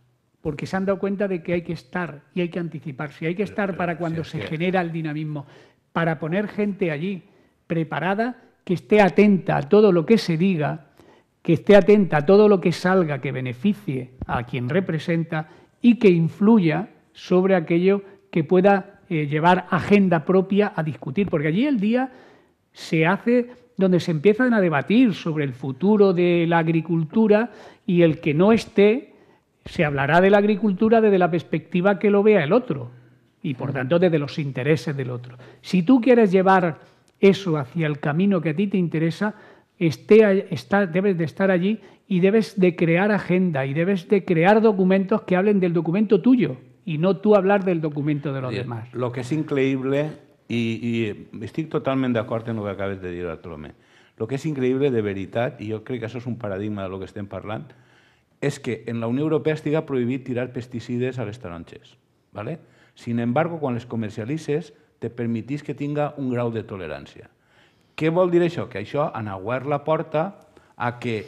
porque se han dado cuenta de que hay que estar y hay que anticiparse, hay que estar para cuando se genera el dinamismo, para poner gente allí preparada, que esté atenta a todo lo que se diga, que esté atenta a todo lo que salga que beneficie a quien representa y que influya sobre aquello que pueda eh, llevar agenda propia a discutir, porque allí el día se hace donde se empiezan a debatir sobre el futuro de la agricultura y el que no esté se hablará de la agricultura desde la perspectiva que lo vea el otro y por tanto desde los intereses del otro. Si tú quieres llevar eso hacia el camino que a ti te interesa, esté, debes de estar allí y debes de crear agenda y debes de crear documentos que hablen del documento tuyo y no tú hablar del documento de los demás. Lo que es increíble, y, estoy totalmente de acuerdo en lo que acabas de decir, Bartolomé, lo que es increíble de veridad y yo creo que eso es un paradigma de lo que estén hablando, es que en la Unió Europea estiga prohibit tirar pesticides a les taronges. ¿vale? Sin embargo, quan les comercialitzes, te permetis que tinga un grau de tolerància. Què vol dir això? Que això en obert la porta a que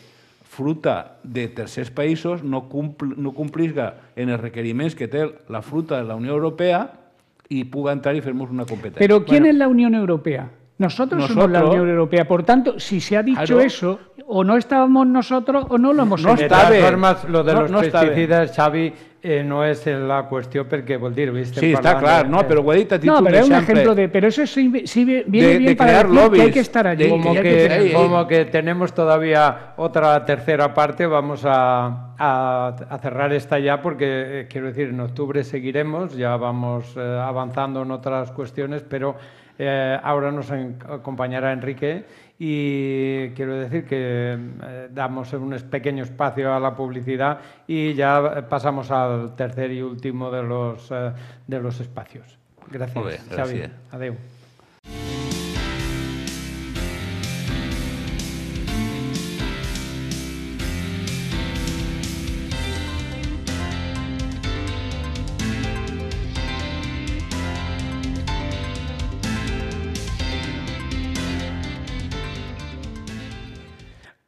fruta de tercers països no, compl no complisca en els requeriments que té la fruta de la Unió Europea i puga entrar i fer-nos una competència. Però qui bueno, és la Unió Europea? Nosotros, somos la Unión Europea. Por tanto, si se ha dicho eso, o no estábamos nosotros o no lo hemos no hecho. De todas formas, lo de los no pesticidas, Xavi, eh, no es la cuestión porque vol pues, viste, Sí, está claro, no, Pero guadita, No, pero es un ejemplo de, Pero eso sí, viene de, bien para decir lobbies, que hay que estar allí. como, que, como que tenemos todavía otra tercera parte, vamos a, a, a cerrar esta ya porque, eh, quiero decir, en octubre seguiremos, ya vamos eh, avanzando en otras cuestiones, pero eh, ahora nos acompañará Enrique y quiero decir que eh, damos un pequeño espacio a la publicidad y ya pasamos al tercer y último de los, eh, de los espacios. Gracias, Xavi.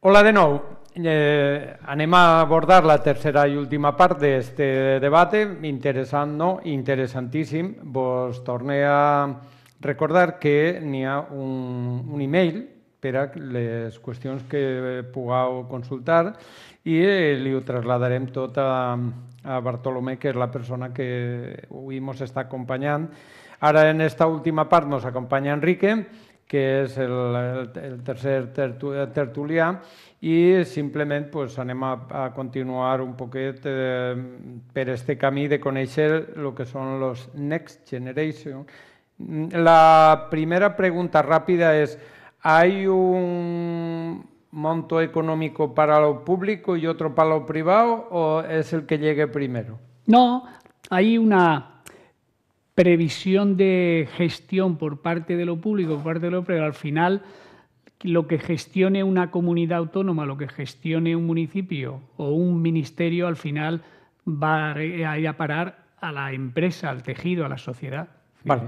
Hola de nou. Eh, anem a abordar la tercera i última part d'aquest debat. Interessant, no? Interessantíssim. Vos torne a recordar que n'hi ha un, un e-mail per a les qüestions que pugueu consultar i eh, li ho trasladarem tot a, a Bartolomé, que és la persona que avui ens està acompanyant. Ara, en aquesta última part, ens acompanya Enrique, que es el, tercer tertulia y simplemente pues, anem a, continuar un poquito eh, pero este camino de conocer lo que son los Next Generation. La primera pregunta rápida es ¿hay un monto económico para lo público y otro para lo privado o es el que llegue primero? No, hay una previsión de gestión por parte de lo público, por parte de lo privado, al final lo que gestione una comunidad autónoma, lo que gestione un municipio o un ministerio, al final va a ir a parar a la empresa, al tejido, a la sociedad.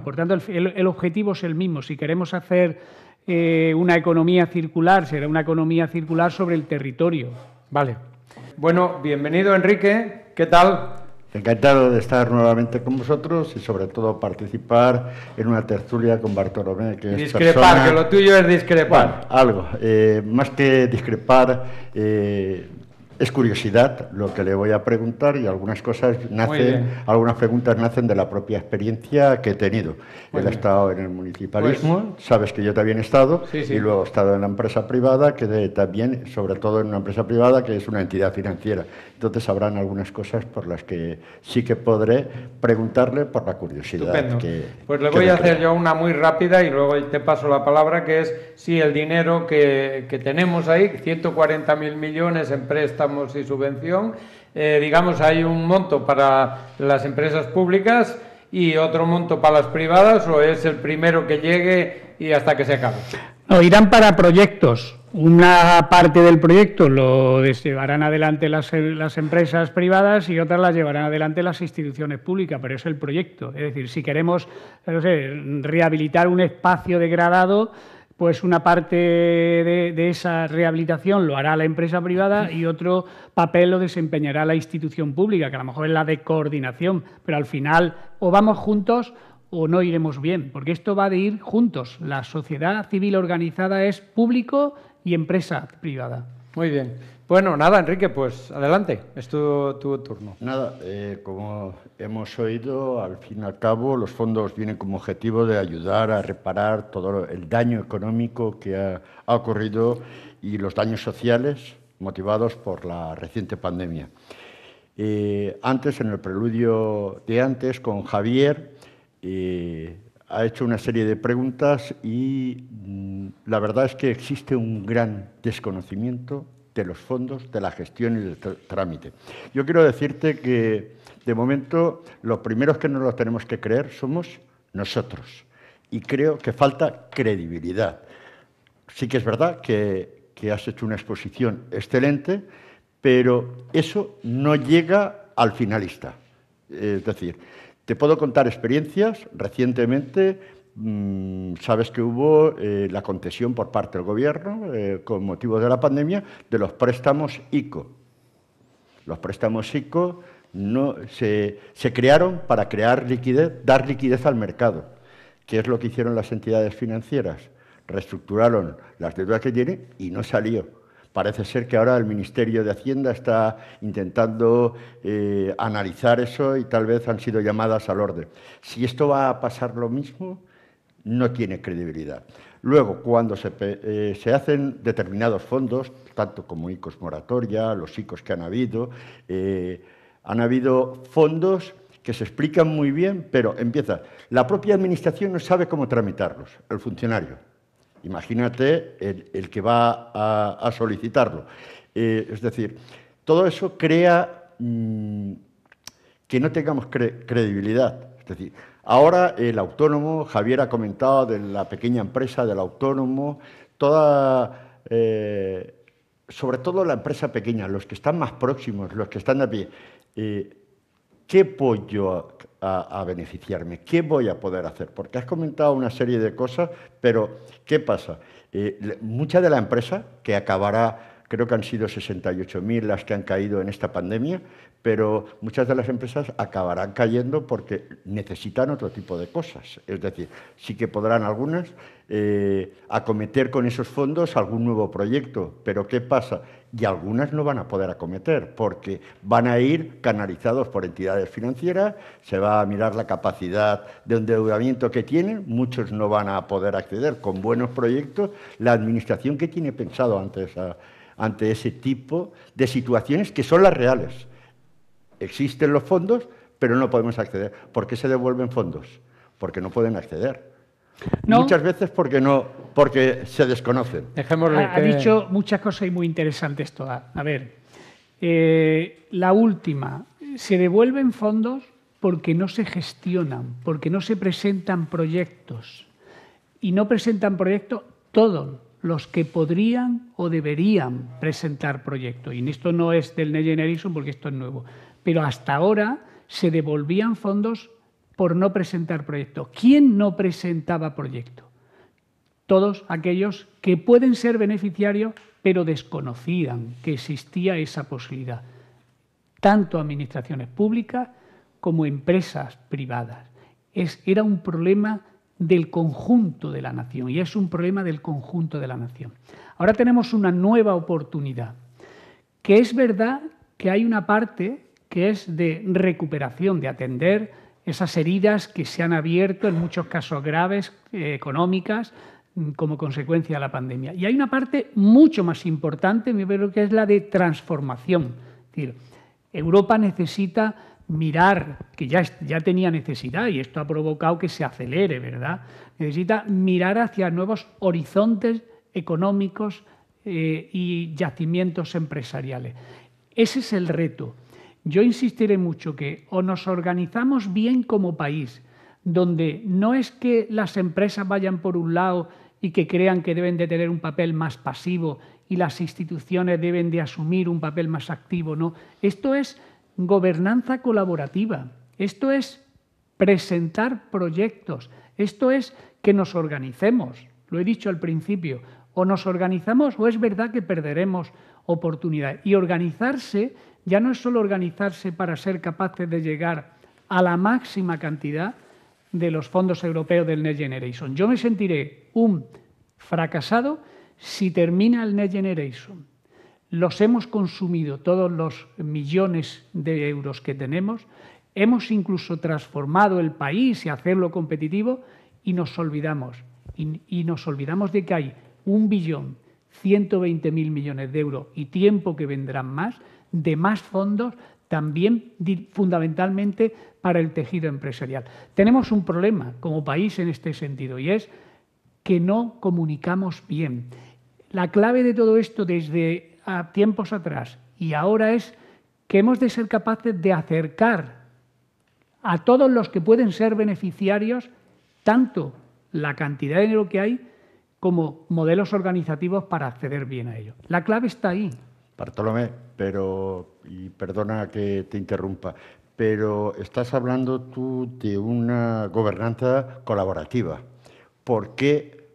Por tanto, el, objetivo es el mismo. Si queremos hacer eh, una economía circular, será una economía circular sobre el territorio. Vale. Bueno, bienvenido Enrique. ¿Qué tal? Encantado de estar nuevamente con vosotros y sobre todo participar en una tertulia con Bartolomé. Que discrepar, persona, que lo tuyo es discrepar. algo, eh, más que discrepar, eh, es curiosidad lo que le voy a preguntar y algunas cosas nacen, algunas preguntas nacen de la propia experiencia que he tenido. He Él estado en el municipalismo, pues- sabes que yo también he estado, y luego he estado en la empresa privada, que también, sobre todo en una empresa privada que es una entidad financiera. Entonces habrán algunas cosas por las que sí que podré preguntarle por la curiosidad. pues le voy a hacer yo una muy rápida y luego te paso la palabra, que es si el dinero que, que tenemos ahí, 140.000 millones en préstamos y subvención, eh, digamos, hay un monto para las empresas públicas y otro monto para las privadas o es el primero que llegue y hasta que se acabe? No, irán para proyectos. Una parte del proyecto lo llevarán adelante las, empresas privadas y otras las llevarán adelante las instituciones públicas, pero es el proyecto. Es decir, si queremos rehabilitar un espacio degradado, pues una parte de, esa rehabilitación lo hará la empresa privada y otro papel lo desempeñará la institución pública, que a lo mejor es la de coordinación, pero al final o vamos juntos o no iremos bien, porque esto va de ir juntos. La sociedad civil organizada es público y empresa privada. Muy bien. Bueno, nada, Enrique, pues adelante, es tu, turno. Nada, eh, como hemos oído, al fin y al cabo los fondos vienen como objetivo de ayudar a reparar todo el daño económico que ha, ocurrido y los daños sociales motivados por la reciente pandemia. Eh, antes, en el preludio de antes, con Javier, eh, ha hecho una serie de preguntas y mm, la verdad es que existe un gran desconocimiento de los fondos, de la gestión y del trámite. Yo quiero decirte que, de momento, los primeros que no los tenemos que creer somos nosotros. Y creo que falta credibilidad. Sí que es verdad que has hecho una exposición excelente, pero eso no llega al finalista. Es decir, te puedo contar experiencias. Recientemente Mm, sabes que hubo eh, la concesión por parte del Gobierno, eh, con motivo de la pandemia, de los préstamos ICO. Los préstamos ICO se, crearon para crear liquidez, dar liquidez al mercado, que es lo que hicieron las entidades financieras. Reestructuraron las deudas que tienen y no salió. Parece ser que ahora el Ministerio de Hacienda está intentando eh, analizar eso y tal vez han sido llamadas al orden. Si esto va a pasar lo mismo, no tiene credibilidad. Luego, cuando se, eh, hacen determinados fondos, tanto como ICOs moratoria, los ICOs que han habido, eh, han habido fondos que se explican muy bien, pero empieza, la propia administración no sabe cómo tramitarlos, el funcionario. Imagínate el, que va a, solicitarlo. Eh, es decir, todo eso crea mm, que no tengamos credibilidad. Es decir, Ahora el autónomo, Javier ha comentado de la pequeña empresa del autónomo, toda, eh, sobre todo la empresa pequeña, los que están más próximos, los que están a pie. Eh, ¿Qué voy yo a, beneficiarme? ¿Qué voy a poder hacer? Porque has comentado una serie de cosas, pero ¿qué pasa? Eh, mucha de la empresa que acabará creo que han sido 68.000 las que han caído en esta pandemia, pero muchas de las empresas acabarán cayendo porque necesitan otro tipo de cosas. Es decir, sí que podrán algunas eh, acometer con esos fondos algún nuevo proyecto, pero ¿qué pasa? Y algunas no van a poder acometer porque van a ir canalizados por entidades financieras, se va a mirar la capacidad de endeudamiento que tienen, muchos no van a poder acceder con buenos proyectos. La administración que tiene pensado ante ese tipo de situaciones que son las reales Existen los fondos, pero no podemos acceder. ¿Por qué se devuelven fondos? Porque no pueden acceder. Muchas veces porque no, porque se desconocen. ha, dicho muchas cosas y muy interesantes todas. A ver, eh, la última, se devuelven fondos porque no se gestionan, porque no se presentan proyectos. Y no presentan proyectos todos los que podrían o deberían presentar proyectos. Y esto no es del Ney Generation porque esto es nuevo pero hasta ahora se devolvían fondos por no presentar proyecto. ¿Quién no presentaba proyecto? Todos aquellos que pueden ser beneficiarios, pero desconocían que existía esa posibilidad, tanto administraciones públicas como empresas privadas. era un problema del conjunto de la nación y es un problema del conjunto de la nación. Ahora tenemos una nueva oportunidad, que es verdad que hay una parte que es de recuperación, de atender esas heridas que se han abierto, en muchos casos graves, eh, económicas, mm, como consecuencia de la pandemia. Y hay una parte mucho más importante, me que es la de transformación. Es decir, Europa necesita mirar, que ya, ya tenía necesidad y esto ha provocado que se acelere, ¿verdad? Necesita mirar hacia nuevos horizontes económicos eh, y yacimientos empresariales. Ese es el reto. Yo insistiré mucho que o nos organizamos bien como país, donde no es que las empresas vayan por un lado y que crean que deben de tener un papel más pasivo y las instituciones deben de asumir un papel más activo, no. Esto es gobernanza colaborativa, esto es presentar proyectos, esto es que nos organicemos, lo he dicho al principio, o nos organizamos o es verdad que perderemos oportunidades. Y organizarse ya no es solo organizarse para ser capaces de llegar a la máxima cantidad de los fondos europeos del Next Generation. Yo me sentiré un fracasado si termina el Next Generation. Los hemos consumido todos los millones de euros que tenemos, hemos incluso transformado el país y hacerlo competitivo y nos olvidamos. Y, nos olvidamos de que hay un billón, 120 mil millones de euros y tiempo que vendrán más de más fondos también fundamentalmente para el tejido empresarial. Tenemos un problema como país en este sentido y es que no comunicamos bien. La clave de todo esto desde ah, tiempos atrás y ahora es que hemos de ser capaces de acercar a todos los que pueden ser beneficiarios tanto la cantidad de dinero que hay como modelos organizativos para acceder bien a ello. La clave está ahí. Bartolomé, pero, y perdona que te interrumpa, pero estás hablando tú de una gobernanza colaborativa. ¿Por qué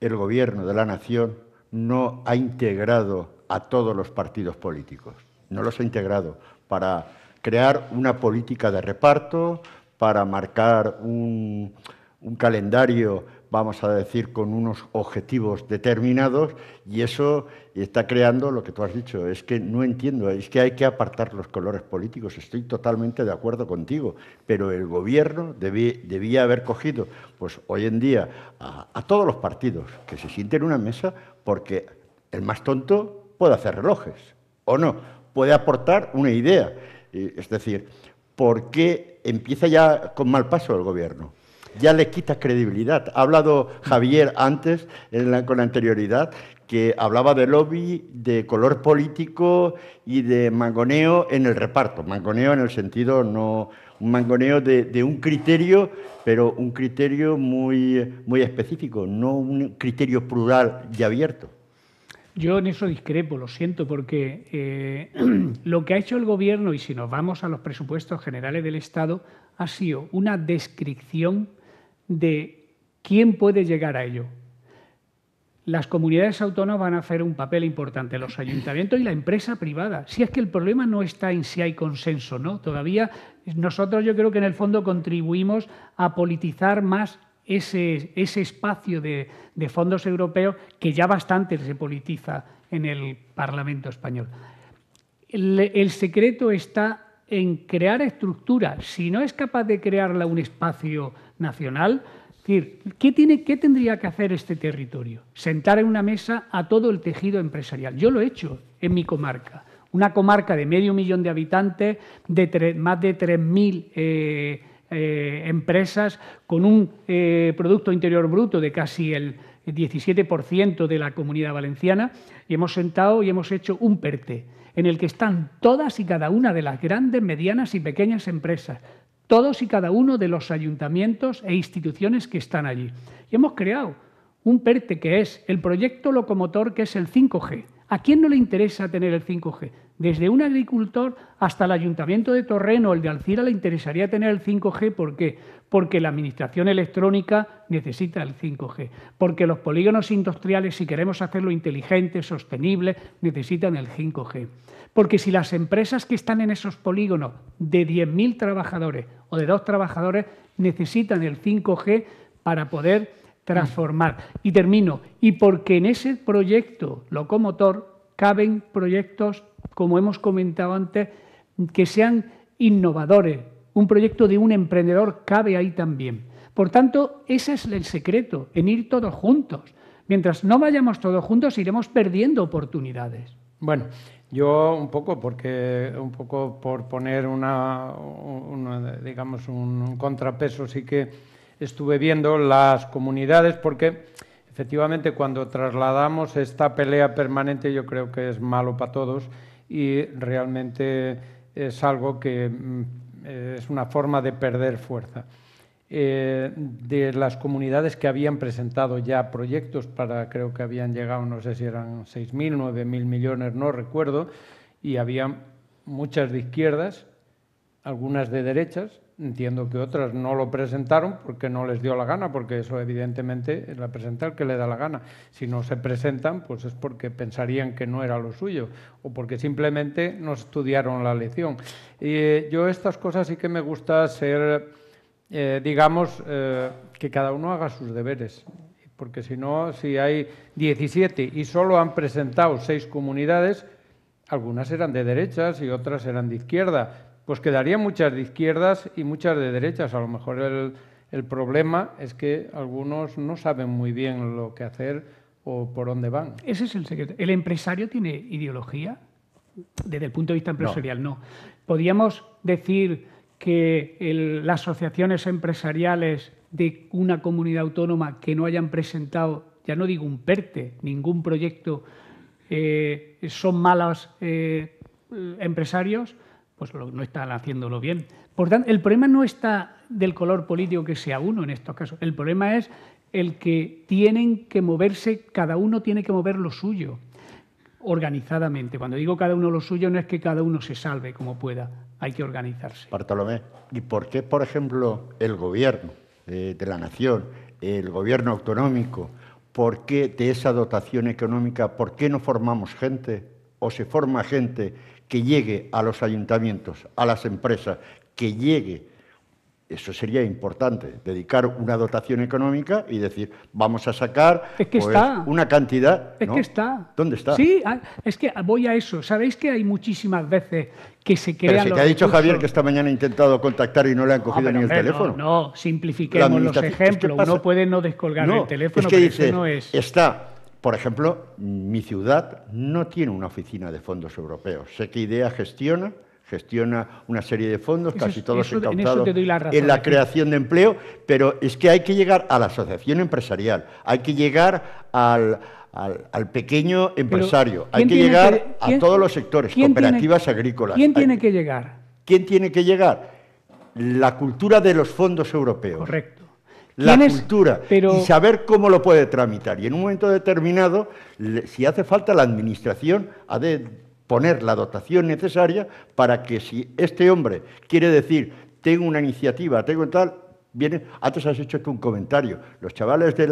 el gobierno de la nación no ha integrado a todos los partidos políticos? No los ha integrado para crear una política de reparto, para marcar un, un calendario, vamos a decir, con unos objetivos determinados y eso está creando lo que tú has dicho. Es que no entiendo, es que hay que apartar los colores políticos. Estoy totalmente de acuerdo contigo, pero el gobierno debía haber cogido, pues hoy en día, a, a todos los partidos que se sienten en una mesa porque el más tonto puede hacer relojes o no, puede aportar una idea. Es decir, ¿por qué empieza ya con mal paso el gobierno? ya le quita credibilidad. Ha hablado Javier antes, en la, con anterioridad, que hablaba de lobby, de color político y de mangoneo en el reparto. Mangoneo en el sentido no un mangoneo de, un criterio, pero un criterio muy, muy específico, no un criterio plural y abierto. Yo en eso discrepo, lo siento, porque eh, lo que ha hecho el Gobierno, y si nos vamos a los presupuestos generales del Estado, ha sido una descripción de quién puede llegar a ello. Las comunidades autónomas van a hacer un papel importante, los ayuntamientos y la empresa privada. Si es que el problema no está en si hay consenso, ¿no? Todavía nosotros yo creo que en el fondo contribuimos a politizar más ese, espacio de, fondos europeos que ya bastante se politiza en el Parlamento español. el secreto está en crear estructura. Si no es capaz de crearla un espacio nacional, es decir, ¿qué, tiene, ¿qué tendría que hacer este territorio? Sentar en una mesa a todo el tejido empresarial. Yo lo he hecho en mi comarca. Una comarca de medio millón de habitantes, de más de 3.000 eh, eh, empresas, con un eh, Producto Interior Bruto de casi el 17% de la comunidad valenciana, y hemos sentado y hemos hecho un PERTE en el que están todas y cada una de las grandes, medianas y pequeñas empresas, todos y cada uno de los ayuntamientos e instituciones que están allí. Y hemos creado un PERTE e que es el proyecto locomotor que es el 5G ¿A quién no le interesa tener el 5G? Desde un agricultor hasta el ayuntamiento de Torreno, el de Alcira, le interesaría tener el 5G. ¿Por qué? Porque la administración electrónica necesita el 5G. Porque los polígonos industriales, si queremos hacerlo inteligente, sostenible, necesitan el 5G. Porque si las empresas que están en esos polígonos de 10.000 trabajadores o de dos trabajadores necesitan el 5G para poder transformar. Y termino. Y porque en ese proyecto locomotor caben proyectos, como hemos comentado antes, que sean innovadores. Un proyecto de un emprendedor cabe ahí también. Por tanto, ese es el secreto, en ir todos juntos. Mientras no vayamos todos juntos, iremos perdiendo oportunidades. Bueno, yo un poco, porque un poco por poner una, una digamos, un contrapeso, sí que estuve viendo las comunidades porque efectivamente cuando trasladamos esta pelea permanente yo creo que es malo para todos y realmente es algo que mm, eh, es una forma de perder fuerza. Eh, de las comunidades que habían presentado ya proyectos para, creo que habían llegado, no sé si eran 6.000, 9.000 millones, no recuerdo, y había muchas de izquierdas, algunas de derechas, Entiendo que otras no lo presentaron porque no les dio la gana, porque eso evidentemente la presenta que le da la gana. Si no se presentan, pues es porque pensarían que no era lo suyo o porque simplemente no estudiaron la lección. Y, eh, yo estas cosas sí que me gusta ser, eh, digamos, eh, que cada uno haga sus deberes. Porque si no, si hay 17 y solo han presentado seis comunidades, algunas eran de derechas y otras eran de izquierda pues quedarían muchas de izquierdas y muchas de derechas. A lo mejor el, problema es que algunos no saben muy bien lo que hacer o por dónde van. Ese es el secreto. ¿El empresario tiene ideología? Desde el punto de vista empresarial, no. Podíamos Podríamos decir que las asociaciones empresariales de una comunidad autónoma que no hayan presentado, ya no digo un PERTE, ningún proyecto, eh, son malos eh, empresarios pues no están haciéndolo bien. Por tanto, el problema no está del color político que sea uno en estos casos, el problema es el que tienen que moverse, cada uno tiene que mover lo suyo organizadamente. Cuando digo cada uno lo suyo, no es que cada uno se salve como pueda, hay que organizarse. Bartolomé, ¿y por qué, por ejemplo, el gobierno de, eh, de la nación, el gobierno autonómico, por qué de esa dotación económica, por qué no formamos gente o se forma gente que llegue a los ayuntamientos, a las empresas, que llegue. Eso sería importante, dedicar una dotación económica y decir, vamos a sacar pues, una cantidad. Es que está. ¿Dónde está? Sí, ah, es que voy a eso. Sabéis que hay muchísimas veces que se crean. Pero si te ha dicho Javier que esta mañana ha intentado contactar y no le han cogido ni el teléfono. No, simplifiquemos los ejemplos. No Uno puede no descolgar el teléfono, que pero eso no es. Está por ejemplo, mi ciudad no tiene una oficina de fondos europeos. Sé que IDEA gestiona, gestiona una serie de fondos, casi todos incautados en, la creación de empleo, pero es que hay que llegar a la asociación empresarial, hay que llegar al, pequeño empresario, hay que llegar a todos los sectores, cooperativas agrícolas. ¿Quién tiene que llegar? ¿Quién tiene que llegar? La cultura de los fondos europeos. Correcto la cultura y saber cómo lo puede tramitar. Y en un momento determinado, si hace falta, la administración ha de poner la dotación necesaria para que si este hombre quiere decir, tengo una iniciativa, tengo tal, viene, antes has hecho tú un comentario, los chavales de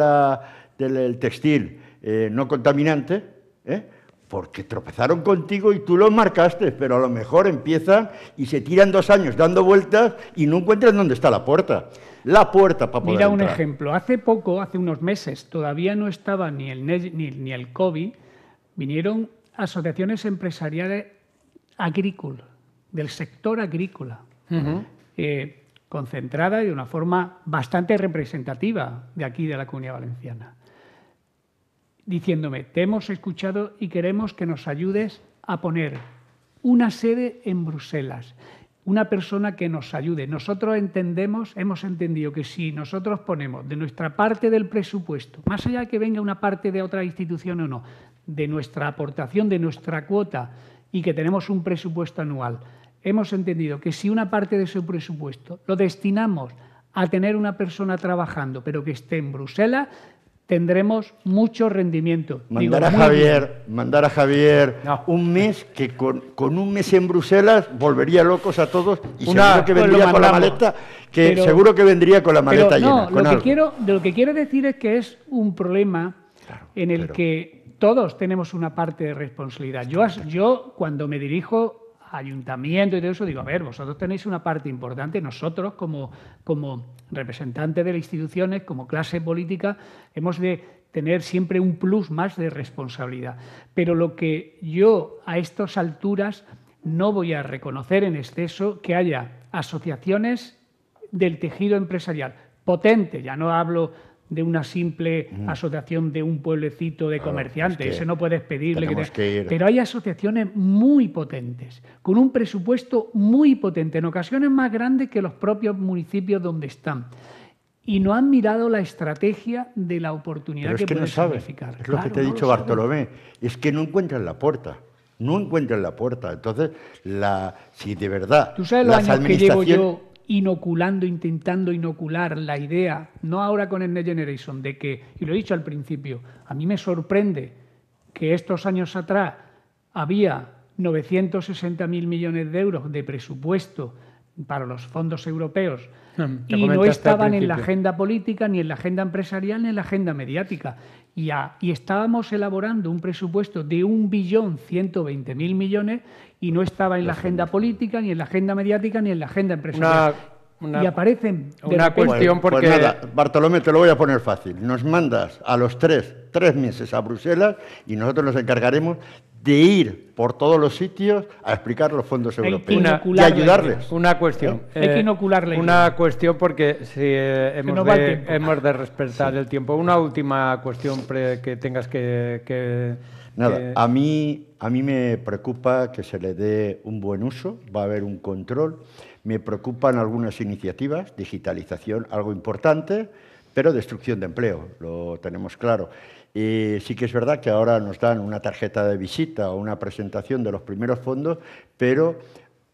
del textil eh, no contaminante, ¿eh? porque tropezaron contigo y tú lo marcaste, pero a lo mejor empiezan y se tiran dos años dando vueltas y no encuentran dónde está la puerta la puerta para Mira un ejemplo. Hace poco, hace unos meses, todavía no estaba ni el, ni, ni el COVID, vinieron asociaciones empresariales agrícolas, del sector agrícola, eh, concentrada de una forma bastante representativa de aquí, de la Comunidad Valenciana, diciéndome, te hemos escuchado y queremos que nos ayudes a poner una sede en Bruselas una persona que nos ayude. Nosotros entendemos, hemos entendido que si nosotros ponemos de nuestra parte del presupuesto, más allá de que venga una parte de otra institución o no, de nuestra aportación, de nuestra cuota y que tenemos un presupuesto anual, hemos entendido que si una parte de ese presupuesto lo destinamos a tener una persona trabajando, pero que esté en Bruselas, tendremos mucho rendimiento. Mandar, a, Javier, mandar a Javier un mes que con, un mes en Bruselas volvería locos a todos y seguro que vendría con la maleta que seguro que vendría con la maleta llena. No, lo, que quiero, decir es que es un problema en el que todos tenemos una parte de responsabilidad. Yo, yo cuando me dirijo a ayuntamiento y todo eso digo, a ver, vosotros tenéis una parte importante, nosotros como, como Representante de las instituciones, como clase política, hemos de tener siempre un plus más de responsabilidad. Pero lo que yo a estas alturas no voy a reconocer en exceso que haya asociaciones del tejido empresarial potente, ya no hablo de una simple mm. asociación de un pueblecito de comerciantes. Ese no puedes pedirle que, Pero hay asociaciones muy potentes, con un presupuesto muy potente, en ocasiones más grande que los propios municipios donde están. Y no han mirado la estrategia de la oportunidad que, es que no significar. Es lo que te ha dicho Bartolomé, es que no encuentran la puerta no encuentran la puerta. Entonces, la, si de verdad... ¿Tú sabes inoculando, intentando inocular la idea, no ahora con el Next Generation, de que, y lo he dicho al principio, a mí me sorprende que estos años atrás había 960.000 millones de euros de presupuesto para los fondos europeos y no estaban en la agenda política, ni en la agenda empresarial, ni en la agenda mediática y, estábamos elaborando un presupuesto de 1.120.000 millones y no estaba en la, agenda política, ni en la agenda mediática, ni en la agenda empresarial. y aparecen. una cuestión pues porque. nada, Bartolomé, te lo voy a poner fácil. Nos mandas a los tres, tres meses a Bruselas y nosotros nos encargaremos de ir por todos los sitios a explicar los fondos europeos y ayudarles. Una cuestión. Eh, una cuestión porque si, eh, hemos, de, respetar el tiempo. Una última cuestión que tengas que... Nada, A, mí, a mí me preocupa que se le dé un buen uso, va a haber un control. Me preocupan algunas iniciativas, digitalización, algo importante, pero destrucción de empleo, lo tenemos claro. Y sí que es verdad que ahora nos dan una tarjeta de visita o una presentación de los primeros fondos, pero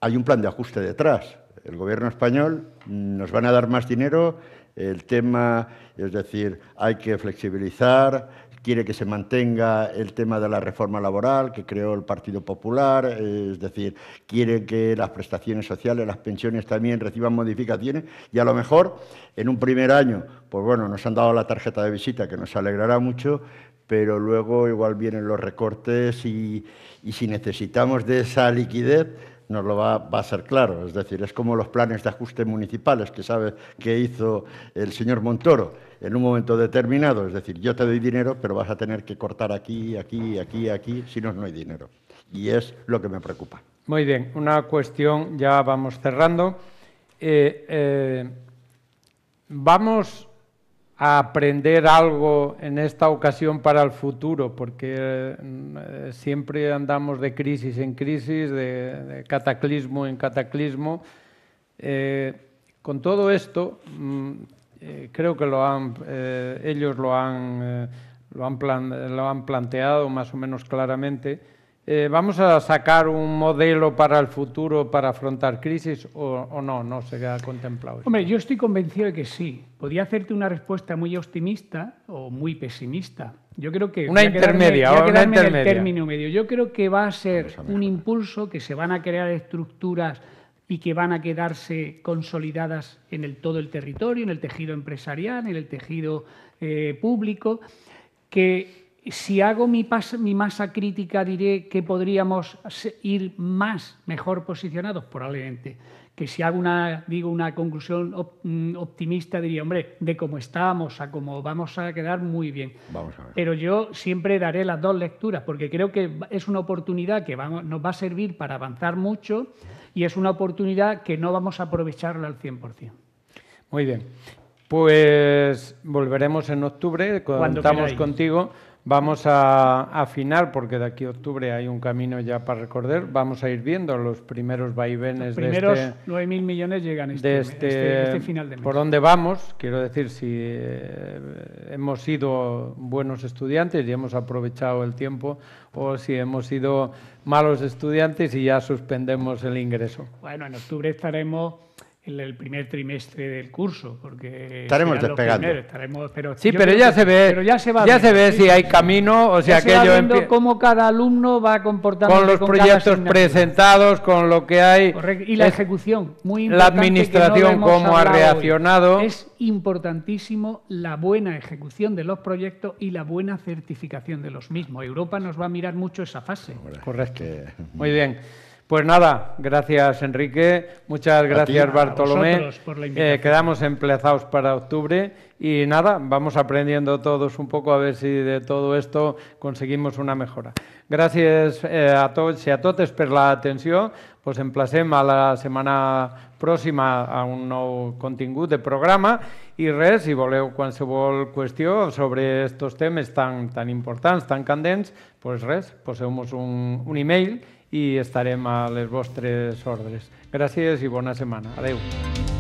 hay un plan de ajuste detrás. El gobierno español nos van a dar más dinero, el tema, es decir, hay que flexibilizar, quiere que se mantenga el tema de la reforma laboral que creó el Partido Popular, es decir, quiere que las prestaciones sociales, las pensiones también reciban modificaciones y a lo mejor en un primer año, pues bueno, nos han dado la tarjeta de visita que nos alegrará mucho, pero luego igual vienen los recortes y, si necesitamos de esa liquidez, nos lo va, a ser claro. Es decir, es como los planes de ajuste municipales que sabe que hizo el señor Montoro en un momento determinado. Es decir, yo te doy dinero, pero vas a tener que cortar aquí, aquí, aquí, aquí, si no, no hay dinero. Y es lo que me preocupa. Muy bien, una cuestión, ya vamos cerrando. Eh, eh, vamos a aprender algo en esta ocasión para el futuro, porque eh, siempre andamos de crisis en crisis, de, cataclismo en cataclismo. Eh, con todo esto, mm, eh, creo que ellos lo han planteado más o menos claramente. Eh, ¿vamos a sacar un modelo para el futuro para afrontar crisis o, no? No se queda contemplado. Hombre, yo estoy convencido de que sí. Podría hacerte una respuesta muy optimista o muy pesimista. Yo creo que. Una intermedia, el término medio. Yo creo que va a ser un impulso que se van a crear estructuras y que van a quedarse consolidadas en el, todo el territorio, en el tejido empresarial, en el tejido eh, público, que si hago mi, masa crítica, diré que podríamos ir más, mejor posicionados, probablemente. Que si hago una, digo una conclusión mm, optimista, diría, hombre, de cómo estamos a cómo vamos a quedar muy bien. Vamos a ver. Pero yo siempre daré las dos lecturas, porque creo que es una oportunidad que nos va a servir para avanzar mucho y es una oportunidad que no vamos a aprovecharla al 100%. Muy bien. Pues volveremos en octubre, contamos contigo. Vamos a afinar, porque de aquí a octubre hay un camino ya para recordar. Vamos a ir viendo los primeros vaivenes los primeros este. 9.000 millones llegan este este, este, este, final de mes. Por dónde vamos, quiero decir, si eh, hemos sido buenos estudiantes y hemos aprovechado el tiempo, o si hemos sido malos estudiantes y ya suspendemos el ingreso. Bueno, en octubre estaremos el primer trimestre del curso, porque estaremos despegando. sí, pero ya, se ve, ya se ve si hay camino, o sea ya que se viendo cómo cada alumno va a comportándose con los proyectos presentados, con lo que hay y la ejecución, muy importante la administración cómo ha reaccionado. Es importantísimo la buena ejecución de los proyectos y la buena certificación de los mismos. Europa nos va a mirar mucho esa fase. Correcto. Muy bien. Pues nada, gracias Enrique, muchas gracias ti, Bartolomé. Eh, quedamos emplazados para octubre y nada, vamos aprendiendo todos un poco a ver si de todo esto conseguimos una mejora. Gracias eh, a tots y a totes per atención. Pues emplacem a la setmana pròxima a un nou contingut de programa i res, si voleu qualsevol qüestió sobre aquests temes tan, tan importants, tan candents, pues res, poseu-nos un, un e-mail i estarem a les vostres ordres. Gràcies i bona setmana. Adeu.